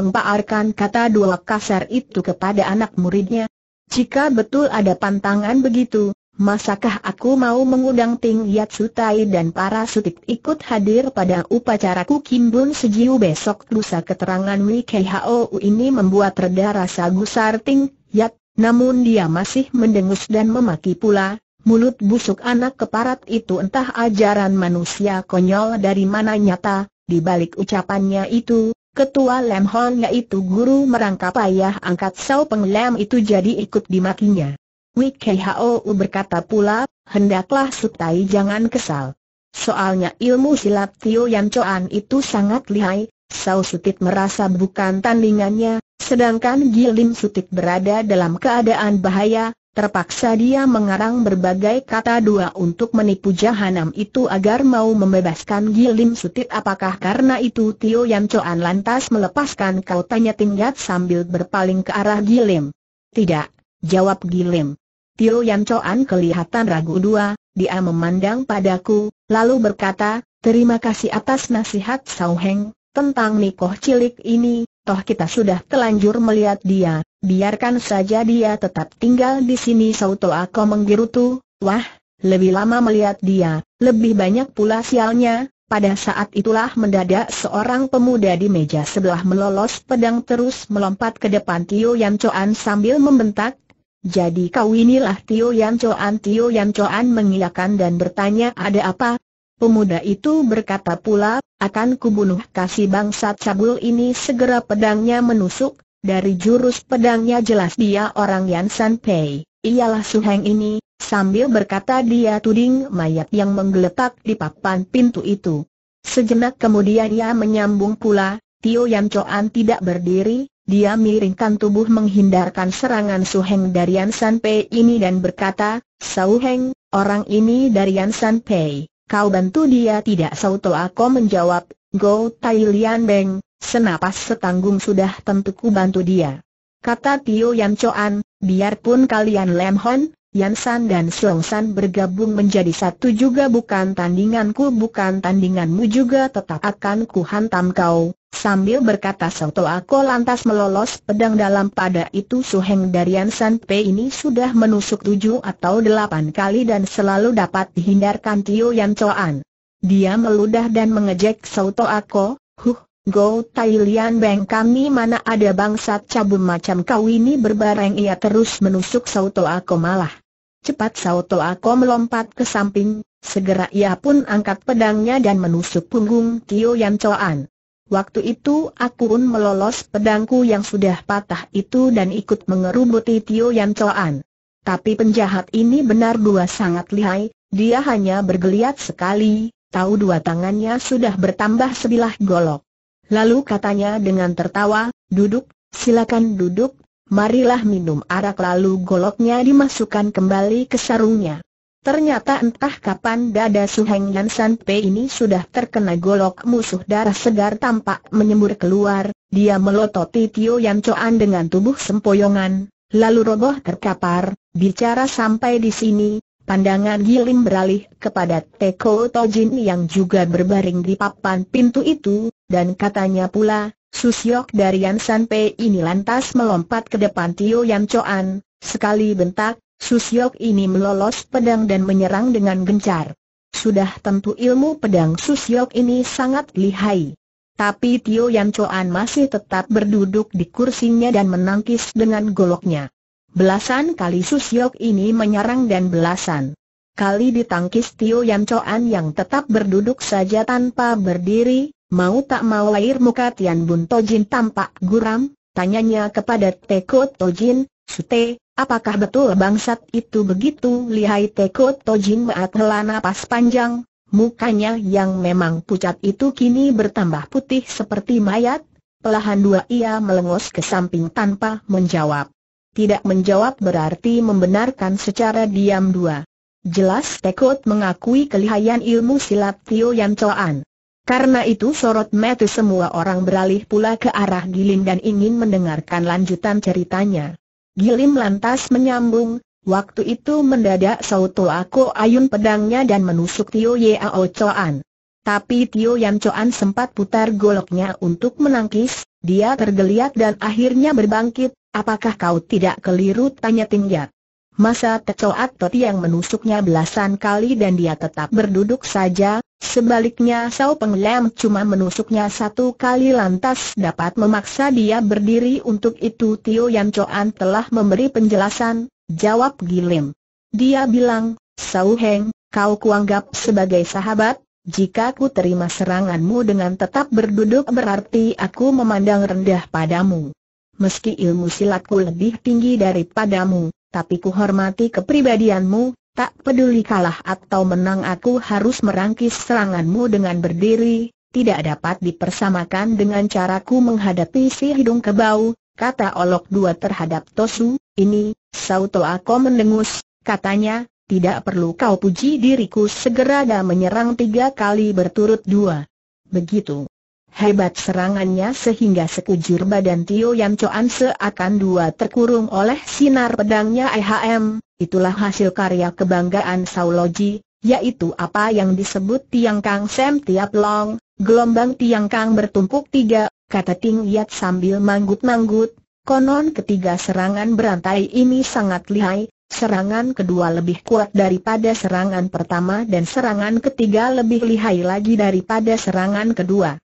kata dua kasar itu kepada anak muridnya? Jika betul ada pantangan begitu, Masakah aku mau mengundang Ting Yatsu Tai dan para sutik ikut hadir pada upacara Kimbun Sejiu besok lusa keterangan WKHOU ini membuat reda rasa gusar Ting Yat, namun dia masih mendengus dan memaki pula, mulut busuk anak keparat itu entah ajaran manusia konyol dari mana nyata, di balik ucapannya itu, ketua Lem Hon yaitu guru merangkap ayah angkat Sao Peng Lem itu jadi ikut dimakinya. WKHOU berkata pula, hendaklah Sutai jangan kesal. Soalnya ilmu silat Tio Yan Choan itu sangat lihai, Sao Sutit merasa bukan tandingannya, sedangkan Gilim Sutit berada dalam keadaan bahaya, terpaksa dia mengarang berbagai kata dua untuk menipu jahanam itu agar mau membebaskan Gilim Sutit apakah karena itu Tio Yan Choan lantas melepaskan kau tanya tingkat sambil berpaling ke arah Gilim. Tidak, jawab Gilim. Tio Yan Choan kelihatan ragu dua, dia memandang padaku, lalu berkata, terima kasih atas nasihat Sao Heng, tentang Nikoh cilik ini, toh kita sudah telanjur melihat dia, biarkan saja dia tetap tinggal di sini Sauto Ako menggerutu, wah, lebih lama melihat dia, lebih banyak pula sialnya, pada saat itulah mendadak seorang pemuda di meja sebelah melolos pedang terus melompat ke depan Tio Yan Choan sambil membentak, jadi kau inilah Tio Yan Choan Tio Yan Choan mengiyakan dan bertanya ada apa? Pemuda itu berkata pula, akan kubunuh kasih bangsat cabul ini segera pedangnya menusuk, dari jurus pedangnya jelas dia orang Yan San Pei, ialah Heng ini, sambil berkata dia tuding mayat yang menggeletak di papan pintu itu. Sejenak kemudian ia menyambung pula, Tio Yan Choan tidak berdiri, dia miringkan tubuh menghindarkan serangan Su Heng dari Yan San Pei ini dan berkata, Su Heng, orang ini dari Yan San Pei, kau bantu dia tidak Sauto Ako menjawab, Go Tai Lian Beng, senapas setanggung sudah tentu ku bantu dia. Kata Tio Yan Choan, biarpun kalian Lem Hon, Yan San dan San bergabung menjadi satu juga bukan tandinganku bukan tandinganmu juga tetap akan kuhantam kau. Sambil berkata Soto Ako lantas melolos pedang dalam pada itu Suheng dari Yan San P ini sudah menusuk tujuh atau delapan kali dan selalu dapat dihindarkan Tio Yan Coan. Dia meludah dan mengejek Soto Ako, huh, Go Tai Lian Beng kami mana ada bangsat cabum macam kau ini berbareng ia terus menusuk Sauto Ako malah. Cepat Sauto Ako melompat ke samping, segera ia pun angkat pedangnya dan menusuk punggung Tio Yan Choan. Waktu itu aku pun melolos pedangku yang sudah patah itu dan ikut mengerubuti Tio Yan Choan. Tapi penjahat ini benar dua sangat lihai, dia hanya bergeliat sekali, tahu dua tangannya sudah bertambah sebilah golok. Lalu katanya dengan tertawa, duduk, silakan duduk, marilah minum arak lalu goloknya dimasukkan kembali ke sarungnya. Ternyata entah kapan dada Suheng Yan San Pei ini sudah terkena golok musuh darah segar tampak menyembur keluar, dia melototi Tio Yan coan dengan tubuh sempoyongan, lalu roboh terkapar, bicara sampai di sini, pandangan Gilim beralih kepada Teko Tojin yang juga berbaring di papan pintu itu, dan katanya pula, Susyok dari Yan Pei ini lantas melompat ke depan Tio Yan Choan, sekali bentak, Susyok ini melolos pedang dan menyerang dengan gencar. Sudah tentu ilmu pedang Susyok ini sangat lihai. Tapi Tio Yan Choan masih tetap berduduk di kursinya dan menangkis dengan goloknya. Belasan kali Susyok ini menyerang dan belasan kali ditangkis Tio Yan Choan yang tetap berduduk saja tanpa berdiri, Mau tak mau air muka Tian Bun Tojin tampak guram, tanyanya kepada Teko Tojin, Sute, apakah betul bangsat itu begitu lihai Teko Tojin meat hela napas panjang, mukanya yang memang pucat itu kini bertambah putih seperti mayat, pelahan dua ia melengos ke samping tanpa menjawab. Tidak menjawab berarti membenarkan secara diam dua. Jelas Teko mengakui kelihayan ilmu silat Tio Yan Choan. Karena itu sorot mata semua orang beralih pula ke arah Gilim dan ingin mendengarkan lanjutan ceritanya. Gilim lantas menyambung, waktu itu mendadak Sauto aku ayun pedangnya dan menusuk Tio Yao Choan. Tapi Tio Yan Choan sempat putar goloknya untuk menangkis, dia tergeliat dan akhirnya berbangkit, apakah kau tidak keliru tanya Tingjat masa tecoat peti yang menusuknya belasan kali dan dia tetap berduduk saja, sebaliknya Sao Penglem cuma menusuknya satu kali lantas dapat memaksa dia berdiri untuk itu Tio Yan coan telah memberi penjelasan, jawab Gilim. Dia bilang, Sao Heng, kau kuanggap sebagai sahabat, jika ku terima seranganmu dengan tetap berduduk berarti aku memandang rendah padamu. Meski ilmu silatku lebih tinggi daripadamu, tapi ku hormati kepribadianmu, tak peduli kalah atau menang aku harus merangkis seranganmu dengan berdiri, tidak dapat dipersamakan dengan caraku menghadapi si hidung kebau, kata olok dua terhadap Tosu, ini, Sauto aku mendengus, katanya, tidak perlu kau puji diriku segera dan menyerang tiga kali berturut dua. Begitu. Hebat serangannya sehingga sekujur badan Tio Yam Choan seakan dua terkurung oleh sinar pedangnya IHM, itulah hasil karya kebanggaan Sauloji, yaitu apa yang disebut Tiang Kang Sem Tiap Long, gelombang Tiang Kang bertumpuk tiga, kata Ting Yat sambil manggut-manggut, konon ketiga serangan berantai ini sangat lihai, Serangan kedua lebih kuat daripada serangan pertama dan serangan ketiga lebih lihai lagi daripada serangan kedua.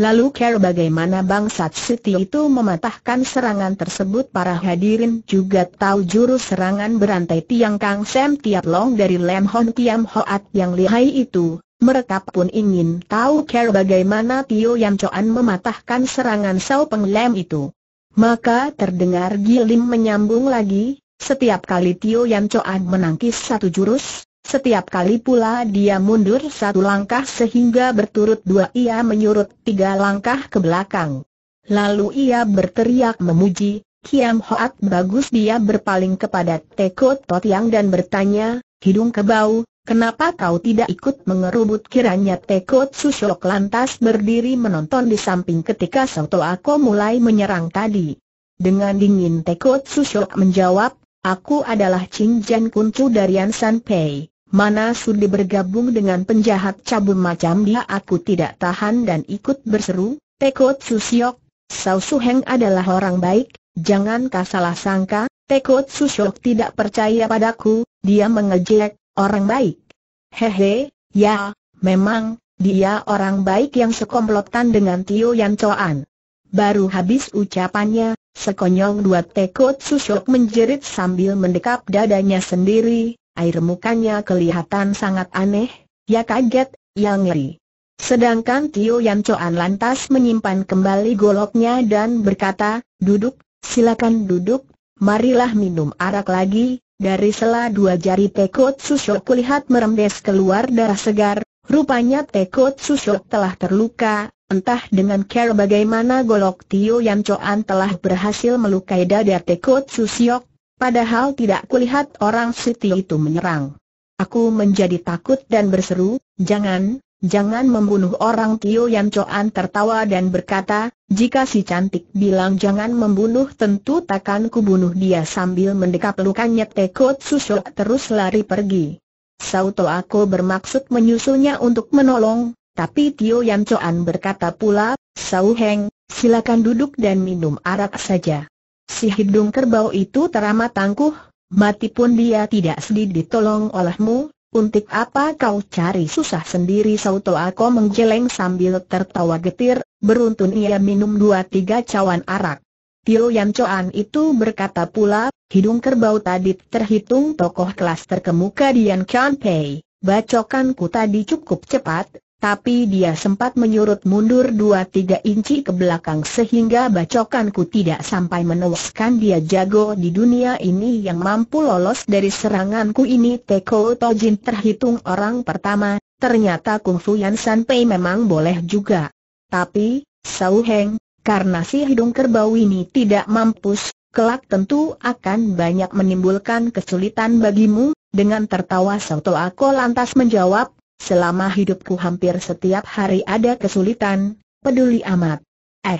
Lalu care bagaimana bangsat Siti itu mematahkan serangan tersebut para hadirin juga tahu jurus serangan berantai Tiang Kang Sam Tiap Long dari Lem Hon Tiam Hoat yang lihai itu. Mereka pun ingin tahu care bagaimana Tio Yam Choan mematahkan serangan Sao Peng Lem itu. Maka terdengar Gilim menyambung lagi, setiap kali Tio Yam Choan menangkis satu jurus, setiap kali pula dia mundur satu langkah sehingga berturut dua ia menyurut tiga langkah ke belakang. Lalu ia berteriak memuji, Kiam Hoat bagus dia berpaling kepada Teko Totiang dan bertanya, hidung kebau, kenapa kau tidak ikut mengerubut kiranya Teko Susyok lantas berdiri menonton di samping ketika Soto Ako mulai menyerang tadi. Dengan dingin Teko Susyok menjawab, Aku adalah Chin Jan Kuncu dari Ansan Pei. Mana Sudi bergabung dengan penjahat cabul macam dia aku tidak tahan dan ikut berseru, Teko Siok. Sao Su Heng adalah orang baik, jangankah salah sangka, Teko Siok tidak percaya padaku, dia mengejek, orang baik. Hehe, ya, memang, dia orang baik yang sekomplotan dengan Tio Yan Choan. Baru habis ucapannya, sekonyong dua Teko Siok menjerit sambil mendekap dadanya sendiri, air mukanya kelihatan sangat aneh, ya kaget, ya ngeri. Sedangkan Tio Yan Choan lantas menyimpan kembali goloknya dan berkata, duduk, silakan duduk, marilah minum arak lagi, dari sela dua jari Tekot Susok kulihat merembes keluar darah segar, rupanya Tekot Susok telah terluka, entah dengan care bagaimana golok Tio Yan Choan telah berhasil melukai dada Tekot Susok, Padahal tidak kulihat orang Siti itu menyerang. Aku menjadi takut dan berseru, jangan, jangan membunuh orang Tio Yan Coan tertawa dan berkata, jika si cantik bilang jangan membunuh tentu takkan kubunuh dia sambil mendekap lukanya Tekot susul terus lari pergi. Sauto aku bermaksud menyusulnya untuk menolong, tapi Tio Yan Coan berkata pula, Sau Heng, silakan duduk dan minum arak saja. Si hidung kerbau itu teramat tangguh, mati pun dia tidak sedih ditolong olehmu, untuk apa kau cari susah sendiri Sauto aku menggeleng sambil tertawa getir, beruntun ia minum dua tiga cawan arak. Tio yang Choan itu berkata pula, hidung kerbau tadi terhitung tokoh kelas terkemuka Dian Chan Pei, bacokanku tadi cukup cepat, tapi dia sempat menyurut mundur dua tiga inci ke belakang sehingga bacokanku tidak sampai menewaskan dia jago di dunia ini yang mampu lolos dari seranganku ini Teko Tojin terhitung orang pertama, ternyata Kung Fu Yan San Pei memang boleh juga. Tapi, Sauheng, Heng, karena si hidung kerbau ini tidak mampus, kelak tentu akan banyak menimbulkan kesulitan bagimu, dengan tertawa Soto Ako lantas menjawab, Selama hidupku hampir setiap hari ada kesulitan, peduli amat. Eh,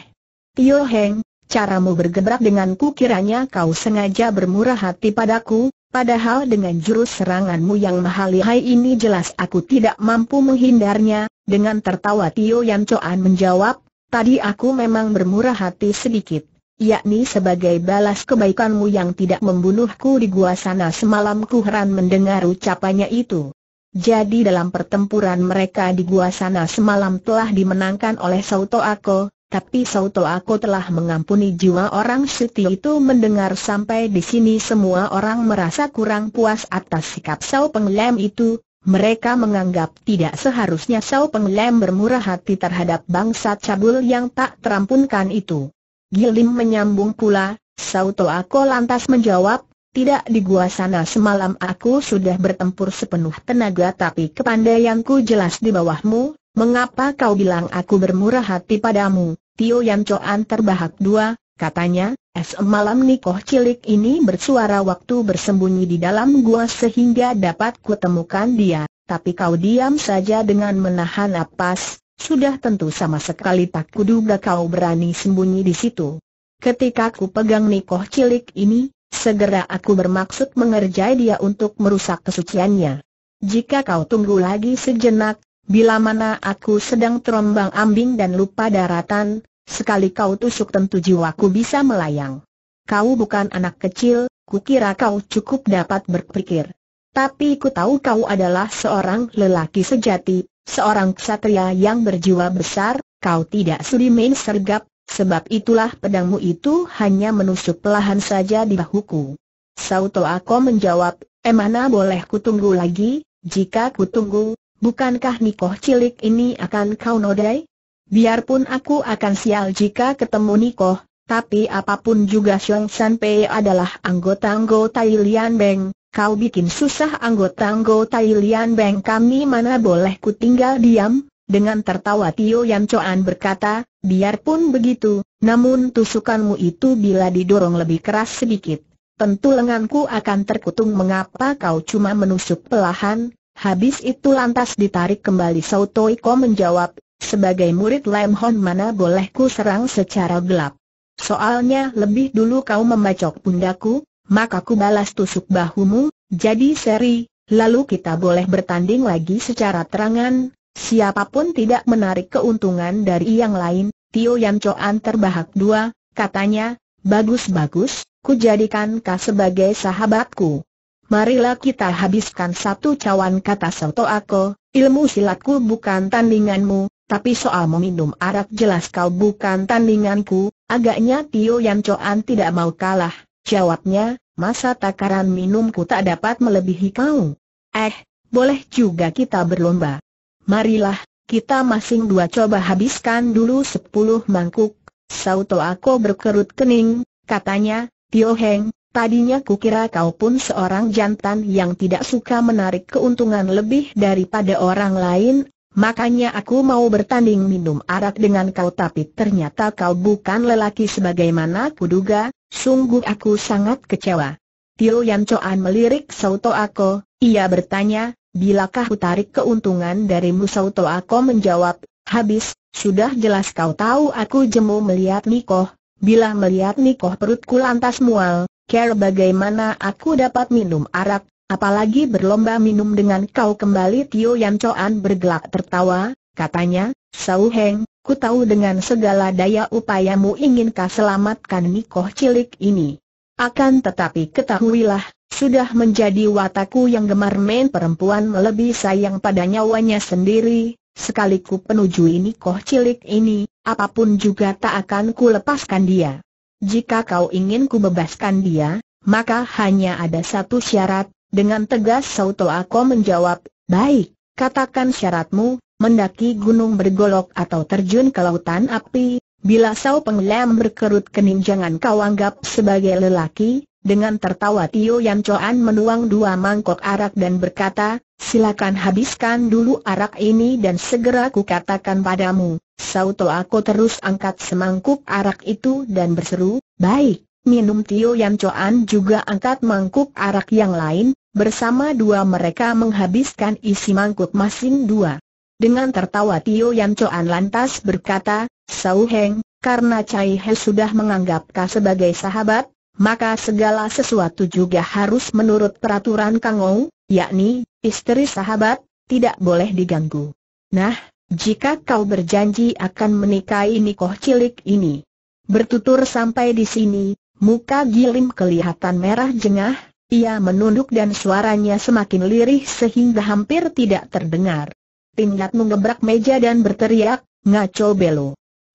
Tio Heng, caramu bergebrak denganku kiranya kau sengaja bermurah hati padaku, padahal dengan jurus seranganmu yang mahal ini jelas aku tidak mampu menghindarnya, dengan tertawa Tio Yan Coan menjawab, tadi aku memang bermurah hati sedikit, yakni sebagai balas kebaikanmu yang tidak membunuhku di gua sana semalam ku heran mendengar ucapannya itu. Jadi dalam pertempuran mereka di gua sana semalam telah dimenangkan oleh Sauto Ako, tapi Sauto Ako telah mengampuni jiwa orang Suti itu mendengar sampai di sini semua orang merasa kurang puas atas sikap Sao Penglem itu, mereka menganggap tidak seharusnya Sao Penglem bermurah hati terhadap bangsa cabul yang tak terampunkan itu. Gilim menyambung pula, Sauto Ako lantas menjawab, tidak di gua sana semalam aku sudah bertempur sepenuh tenaga tapi kepandaianku jelas di bawahmu, mengapa kau bilang aku bermurah hati padamu? Tio Yan Coan terbahak dua, katanya, es malam nikoh cilik ini bersuara waktu bersembunyi di dalam gua sehingga dapat kutemukan dia, tapi kau diam saja dengan menahan napas, sudah tentu sama sekali tak kuduga kau berani sembunyi di situ. Ketika ku pegang nikoh cilik ini, Segera aku bermaksud mengerjai dia untuk merusak kesuciannya. Jika kau tunggu lagi sejenak, bila mana aku sedang terombang ambing dan lupa daratan, sekali kau tusuk tentu jiwaku bisa melayang. Kau bukan anak kecil, kukira kau cukup dapat berpikir. Tapi ku tahu kau adalah seorang lelaki sejati, seorang ksatria yang berjiwa besar, kau tidak sudi main sergap, Sebab itulah pedangmu itu hanya menusuk pelahan saja di bahuku. Sauto Ako menjawab, emana boleh kutunggu lagi, jika kutunggu, bukankah Nikoh cilik ini akan kau nodai? Biarpun aku akan sial jika ketemu Nikoh, tapi apapun juga Xiong San Pei adalah anggota-anggota Ilian Beng, kau bikin susah anggota-anggota Ilian Beng kami mana boleh ku tinggal diam? Dengan tertawa Tio Yan Choan berkata, biarpun begitu, namun tusukanmu itu bila didorong lebih keras sedikit. Tentu lenganku akan terkutung mengapa kau cuma menusuk pelahan, habis itu lantas ditarik kembali Sautoiko menjawab, sebagai murid Lam Hon mana boleh ku serang secara gelap. Soalnya lebih dulu kau membacok pundaku, maka ku balas tusuk bahumu, jadi seri, lalu kita boleh bertanding lagi secara terangan, Siapapun tidak menarik keuntungan dari yang lain, Tio Yan Choan terbahak dua, katanya, bagus-bagus, ku jadikan kau sebagai sahabatku. Marilah kita habiskan satu cawan kata Soto Ako, ilmu silatku bukan tandinganmu, tapi soal meminum arak jelas kau bukan tandinganku, agaknya Tio Yan Choan tidak mau kalah, jawabnya, masa takaran minumku tak dapat melebihi kau. Eh, boleh juga kita berlomba marilah, kita masing dua coba habiskan dulu sepuluh mangkuk. Sauto aku berkerut kening, katanya, Tio Heng, tadinya kukira kau pun seorang jantan yang tidak suka menarik keuntungan lebih daripada orang lain, makanya aku mau bertanding minum arak dengan kau tapi ternyata kau bukan lelaki sebagaimana kuduga, sungguh aku sangat kecewa. Tio Yan Coan melirik Sauto aku, ia bertanya, bilakah ku tarik keuntungan dari to aku menjawab, habis, sudah jelas kau tahu aku jemu melihat Nikoh, bila melihat Nikoh perutku lantas mual, care bagaimana aku dapat minum arak, apalagi berlomba minum dengan kau kembali Tio Yan Choan bergelak tertawa, katanya, Sau Heng, ku tahu dengan segala daya upayamu ingin kau selamatkan Nikoh cilik ini. Akan tetapi ketahuilah, sudah menjadi wataku yang gemar main perempuan lebih sayang pada nyawanya sendiri, sekali ku penuju ini koh cilik ini, apapun juga tak akan ku lepaskan dia. Jika kau ingin ku bebaskan dia, maka hanya ada satu syarat, dengan tegas Sauto Ako menjawab, baik, katakan syaratmu, mendaki gunung bergolok atau terjun ke lautan api, bila Sao Penglem berkerut kening jangan kau anggap sebagai lelaki, dengan tertawa Tio Yan Choan menuang dua mangkok arak dan berkata, silakan habiskan dulu arak ini dan segera kukatakan padamu. Sauto aku terus angkat semangkuk arak itu dan berseru, baik, minum Tio Yan Choan juga angkat mangkuk arak yang lain, bersama dua mereka menghabiskan isi mangkuk masing dua. Dengan tertawa Tio Yan Choan lantas berkata, Sau Heng, karena Cai He sudah menganggapkah sebagai sahabat, maka segala sesuatu juga harus menurut peraturan Kang yakni, istri sahabat, tidak boleh diganggu. Nah, jika kau berjanji akan menikahi Nikoh cilik ini. Bertutur sampai di sini, muka Gilim kelihatan merah jengah, ia menunduk dan suaranya semakin lirih sehingga hampir tidak terdengar. Tingkat mengebrak meja dan berteriak, ngaco belo.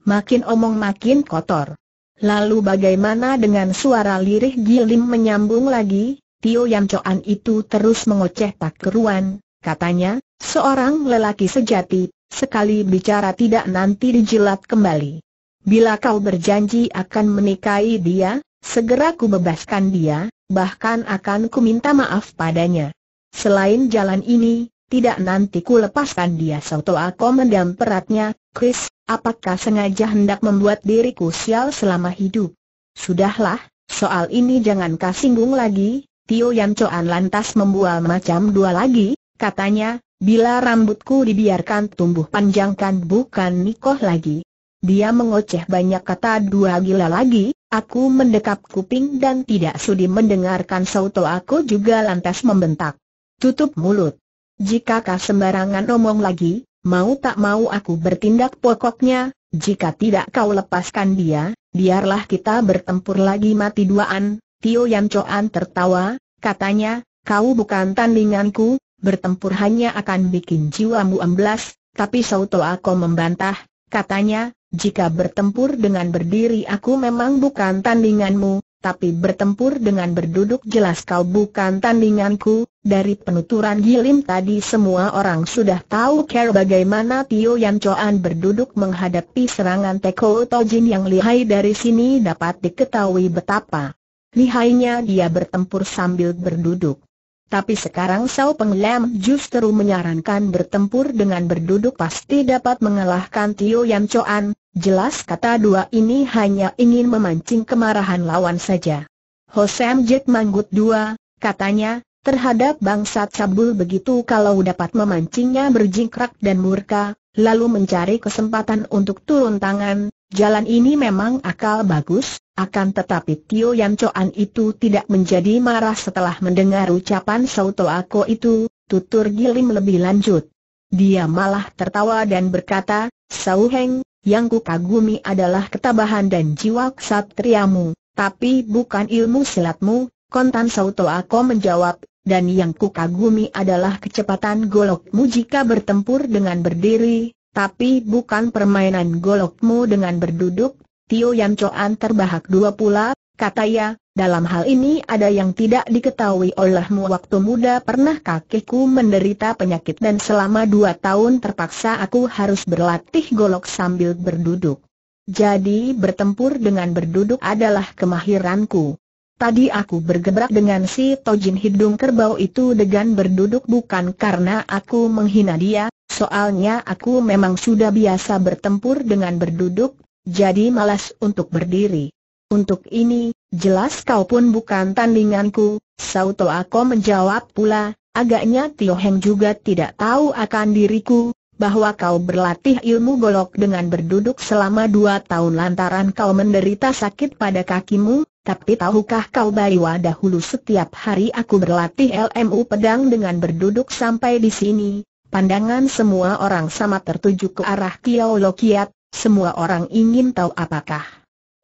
Makin omong makin kotor. Lalu bagaimana dengan suara lirih Gilim menyambung lagi? Tio Yam Choan itu terus mengoceh tak keruan, katanya, seorang lelaki sejati, sekali bicara tidak nanti dijilat kembali. Bila kau berjanji akan menikahi dia, segera ku bebaskan dia, bahkan akan ku minta maaf padanya. Selain jalan ini, tidak nanti ku lepaskan dia Soto aku mendam peratnya, Chris, Apakah sengaja hendak membuat diriku sial selama hidup? Sudahlah, soal ini jangan kau singgung lagi, Tio Yan Choan lantas membual macam dua lagi, katanya, bila rambutku dibiarkan tumbuh panjang kan bukan nikoh lagi. Dia mengoceh banyak kata dua gila lagi, aku mendekap kuping dan tidak sudi mendengarkan sauto aku juga lantas membentak. Tutup mulut. Jika kau sembarangan omong lagi, Mau tak mau aku bertindak pokoknya, jika tidak kau lepaskan dia, biarlah kita bertempur lagi mati duaan. Tio Yan Choan tertawa, katanya, kau bukan tandinganku, bertempur hanya akan bikin jiwamu emblas. tapi Sauto aku membantah, katanya, jika bertempur dengan berdiri aku memang bukan tandinganmu, tapi bertempur dengan berduduk jelas kau bukan tandinganku, dari penuturan Gilim tadi semua orang sudah tahu care bagaimana Tio Yan Choan berduduk menghadapi serangan Teko Tojin yang lihai dari sini dapat diketahui betapa lihainya dia bertempur sambil berduduk. Tapi sekarang Sao Peng Lam justru menyarankan bertempur dengan berduduk pasti dapat mengalahkan Tio Yan Choan, jelas kata dua ini hanya ingin memancing kemarahan lawan saja. Hosem Jet Manggut dua katanya, terhadap bangsa cabul begitu kalau dapat memancingnya berjingkrak dan murka, lalu mencari kesempatan untuk turun tangan, jalan ini memang akal bagus, akan tetapi Tio Yan Choan itu tidak menjadi marah setelah mendengar ucapan Sauto Ako itu, tutur Gilim lebih lanjut. Dia malah tertawa dan berkata, Sau Heng, yang kukagumi adalah ketabahan dan jiwa ksatriamu, tapi bukan ilmu silatmu, kontan Sauto Ako menjawab, dan yang kukagumi adalah kecepatan golokmu jika bertempur dengan berdiri, tapi bukan permainan golokmu dengan berduduk, Tio Yan Choan terbahak dua pula, kata ya, dalam hal ini ada yang tidak diketahui olehmu waktu muda pernah kakekku menderita penyakit dan selama dua tahun terpaksa aku harus berlatih golok sambil berduduk. Jadi bertempur dengan berduduk adalah kemahiranku. Tadi aku bergebrak dengan si Tojin hidung kerbau itu dengan berduduk bukan karena aku menghina dia, soalnya aku memang sudah biasa bertempur dengan berduduk, jadi malas untuk berdiri. Untuk ini, jelas kau pun bukan tandinganku, Sauto aku menjawab pula, agaknya Tio Heng juga tidak tahu akan diriku, bahwa kau berlatih ilmu golok dengan berduduk selama dua tahun lantaran kau menderita sakit pada kakimu, tapi tahukah kau bahwa dahulu setiap hari aku berlatih LMU pedang dengan berduduk sampai di sini, pandangan semua orang sama tertuju ke arah Kiao Lokiat, semua orang ingin tahu apakah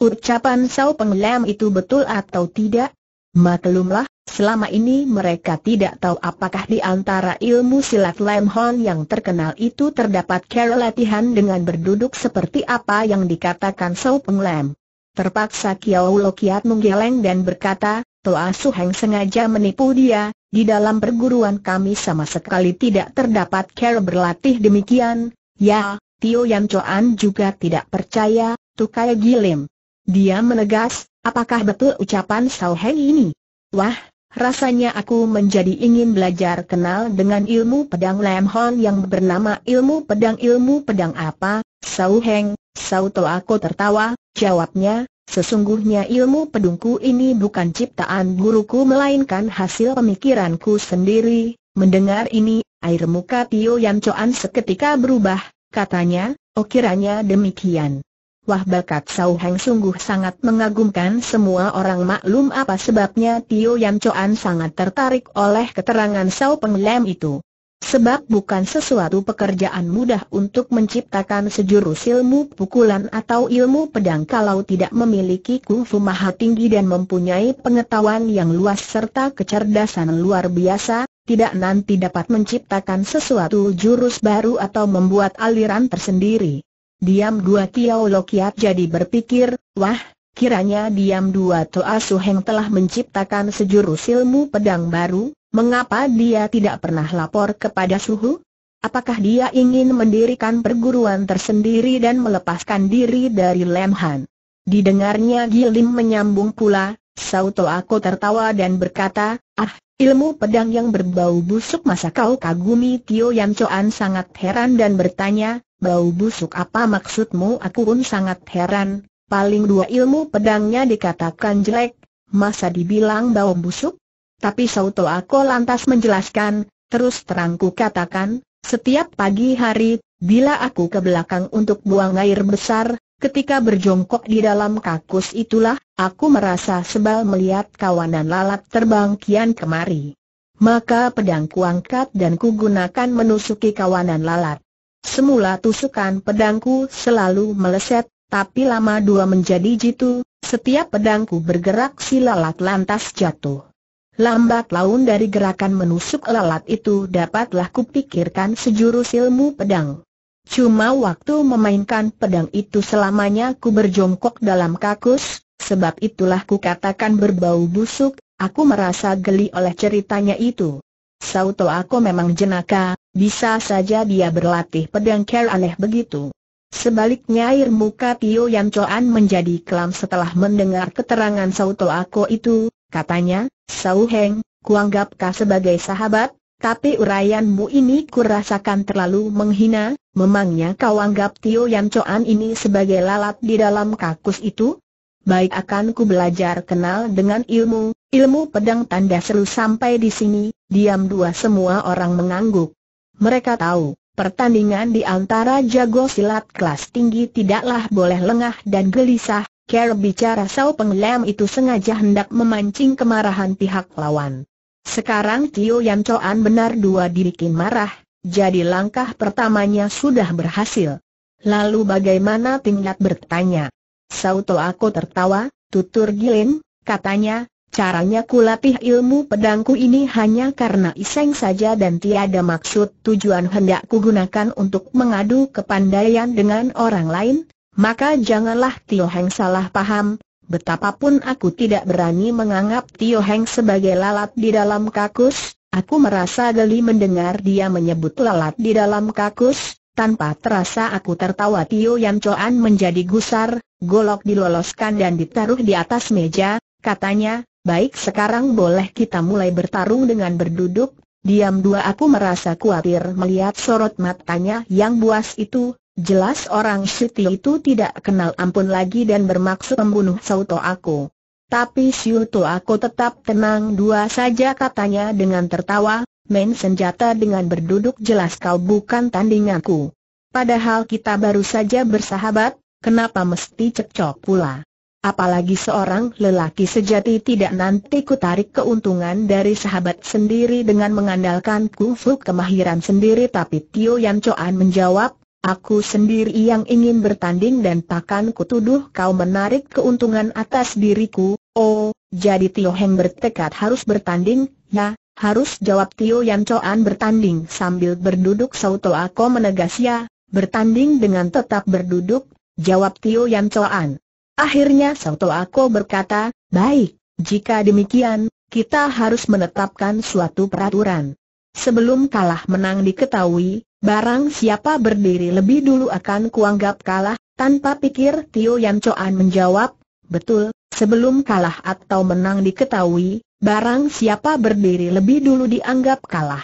ucapan Sao Penglem itu betul atau tidak? Maklumlah, selama ini mereka tidak tahu apakah di antara ilmu silat Lam Hon yang terkenal itu terdapat cara dengan berduduk seperti apa yang dikatakan Sao Penglem. Terpaksa Kiau Lo Kiat menggeleng dan berkata, Toa Su Heng sengaja menipu dia, di dalam perguruan kami sama sekali tidak terdapat care berlatih demikian, ya, Tio Yan Choan juga tidak percaya, Tukai Gilim. Dia menegas, apakah betul ucapan Sao Heng ini? Wah, rasanya aku menjadi ingin belajar kenal dengan ilmu pedang Lam Hon yang bernama ilmu pedang ilmu pedang apa, Sao Heng, Sauto aku tertawa, jawabnya, sesungguhnya ilmu pedungku ini bukan ciptaan guruku melainkan hasil pemikiranku sendiri. Mendengar ini, air muka Tio Yan Choan seketika berubah, katanya, oh kiranya demikian. Wah bakat Sau Heng sungguh sangat mengagumkan semua orang maklum apa sebabnya Tio Yan Choan sangat tertarik oleh keterangan Sau Penglem itu. Sebab bukan sesuatu pekerjaan mudah untuk menciptakan sejurus ilmu pukulan atau ilmu pedang kalau tidak memiliki kungfu maha tinggi dan mempunyai pengetahuan yang luas serta kecerdasan luar biasa, tidak nanti dapat menciptakan sesuatu jurus baru atau membuat aliran tersendiri. Diam dua Tiao Lokiat jadi berpikir, wah, kiranya diam dua Toa Suheng telah menciptakan sejurus ilmu pedang baru, Mengapa dia tidak pernah lapor kepada Suhu? Apakah dia ingin mendirikan perguruan tersendiri dan melepaskan diri dari Lemhan? Didengarnya Gilim menyambung pula, Sauto aku tertawa dan berkata, ah, ilmu pedang yang berbau busuk masa kau kagumi Tio Yan Choan sangat heran dan bertanya, bau busuk apa maksudmu aku pun sangat heran, paling dua ilmu pedangnya dikatakan jelek, masa dibilang bau busuk? Tapi Sauto Ako lantas menjelaskan, terus terangku katakan, setiap pagi hari, bila aku ke belakang untuk buang air besar, ketika berjongkok di dalam kakus itulah, aku merasa sebal melihat kawanan lalat terbang kian kemari. Maka pedangku angkat dan kugunakan menusuki kawanan lalat. Semula tusukan pedangku selalu meleset, tapi lama dua menjadi jitu, setiap pedangku bergerak si lalat lantas jatuh. Lambat laun dari gerakan menusuk lalat itu dapatlah kupikirkan sejurus ilmu pedang. Cuma waktu memainkan pedang itu selamanya ku berjongkok dalam kakus, sebab itulah ku katakan berbau busuk, aku merasa geli oleh ceritanya itu. Sauto aku memang jenaka, bisa saja dia berlatih pedang care aneh begitu. Sebaliknya air muka Tio Yan Choan menjadi kelam setelah mendengar keterangan Sauto aku itu, katanya, Sau Heng, kau sebagai sahabat, tapi uraianmu ini kurasakan terlalu menghina, memangnya kau anggap Tio Yan Choan ini sebagai lalat di dalam kakus itu? Baik akan ku belajar kenal dengan ilmu, ilmu pedang tanda seru sampai di sini, diam dua semua orang mengangguk. Mereka tahu, pertandingan di antara jago silat kelas tinggi tidaklah boleh lengah dan gelisah, Ker bicara Sao Penglem itu sengaja hendak memancing kemarahan pihak lawan. Sekarang Tio Yan Choan benar dua diri kini marah, jadi langkah pertamanya sudah berhasil. Lalu bagaimana tingkat bertanya? Sauto aku tertawa, tutur Gilin, katanya, caranya kulatih ilmu pedangku ini hanya karena iseng saja dan tiada maksud tujuan hendak kugunakan untuk mengadu kepandaian dengan orang lain, maka janganlah Tio Heng salah paham, betapapun aku tidak berani menganggap Tio Heng sebagai lalat di dalam kakus, aku merasa geli mendengar dia menyebut lalat di dalam kakus, tanpa terasa aku tertawa Tio Yan Choan menjadi gusar, golok diloloskan dan ditaruh di atas meja, katanya, baik sekarang boleh kita mulai bertarung dengan berduduk, diam dua aku merasa khawatir melihat sorot matanya yang buas itu, Jelas orang Siti itu tidak kenal ampun lagi dan bermaksud membunuh Sauto aku. Tapi Sauto aku tetap tenang dua saja katanya dengan tertawa, main senjata dengan berduduk jelas kau bukan tandinganku. Padahal kita baru saja bersahabat, kenapa mesti cekcok pula? Apalagi seorang lelaki sejati tidak nanti ku tarik keuntungan dari sahabat sendiri dengan mengandalkan kufu kemahiran sendiri tapi Tio Yan Choan menjawab Aku sendiri yang ingin bertanding dan takkan kutuduh kau menarik keuntungan atas diriku. Oh, jadi Tio Heng bertekad harus bertanding, ya, harus jawab Tio Yan Coan bertanding sambil berduduk Sauto Ako menegas ya, bertanding dengan tetap berduduk, jawab Tio Yan Coan. Akhirnya Sauto Ako berkata, baik, jika demikian, kita harus menetapkan suatu peraturan. Sebelum kalah menang diketahui, Barang siapa berdiri lebih dulu akan kuanggap kalah, tanpa pikir Tio Yan Coan menjawab, betul, sebelum kalah atau menang diketahui, barang siapa berdiri lebih dulu dianggap kalah.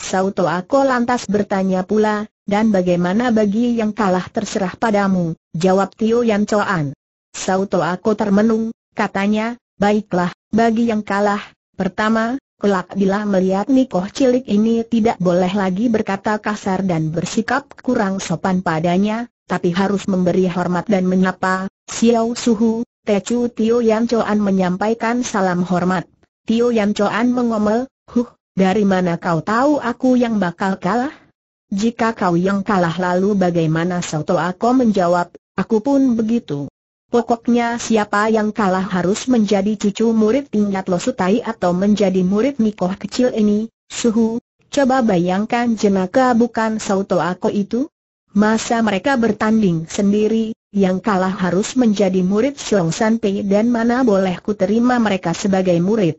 Sauto Ako lantas bertanya pula, dan bagaimana bagi yang kalah terserah padamu, jawab Tio Yan Coan. Sauto Ako termenung, katanya, baiklah, bagi yang kalah, pertama, Kelak bila melihat Nikoh cilik ini tidak boleh lagi berkata kasar dan bersikap kurang sopan padanya, tapi harus memberi hormat dan menyapa, Xiao Suhu, Techu Tio Yan Choan menyampaikan salam hormat. Tio Yan Choan mengomel, huh, dari mana kau tahu aku yang bakal kalah? Jika kau yang kalah lalu bagaimana Soto Ako menjawab, aku pun begitu. Pokoknya siapa yang kalah harus menjadi cucu murid tingkat Losutai atau menjadi murid Nikoh kecil ini, suhu, coba bayangkan jenaka bukan Sauto aku itu? Masa mereka bertanding sendiri, yang kalah harus menjadi murid Siong Sanpei dan mana boleh ku terima mereka sebagai murid.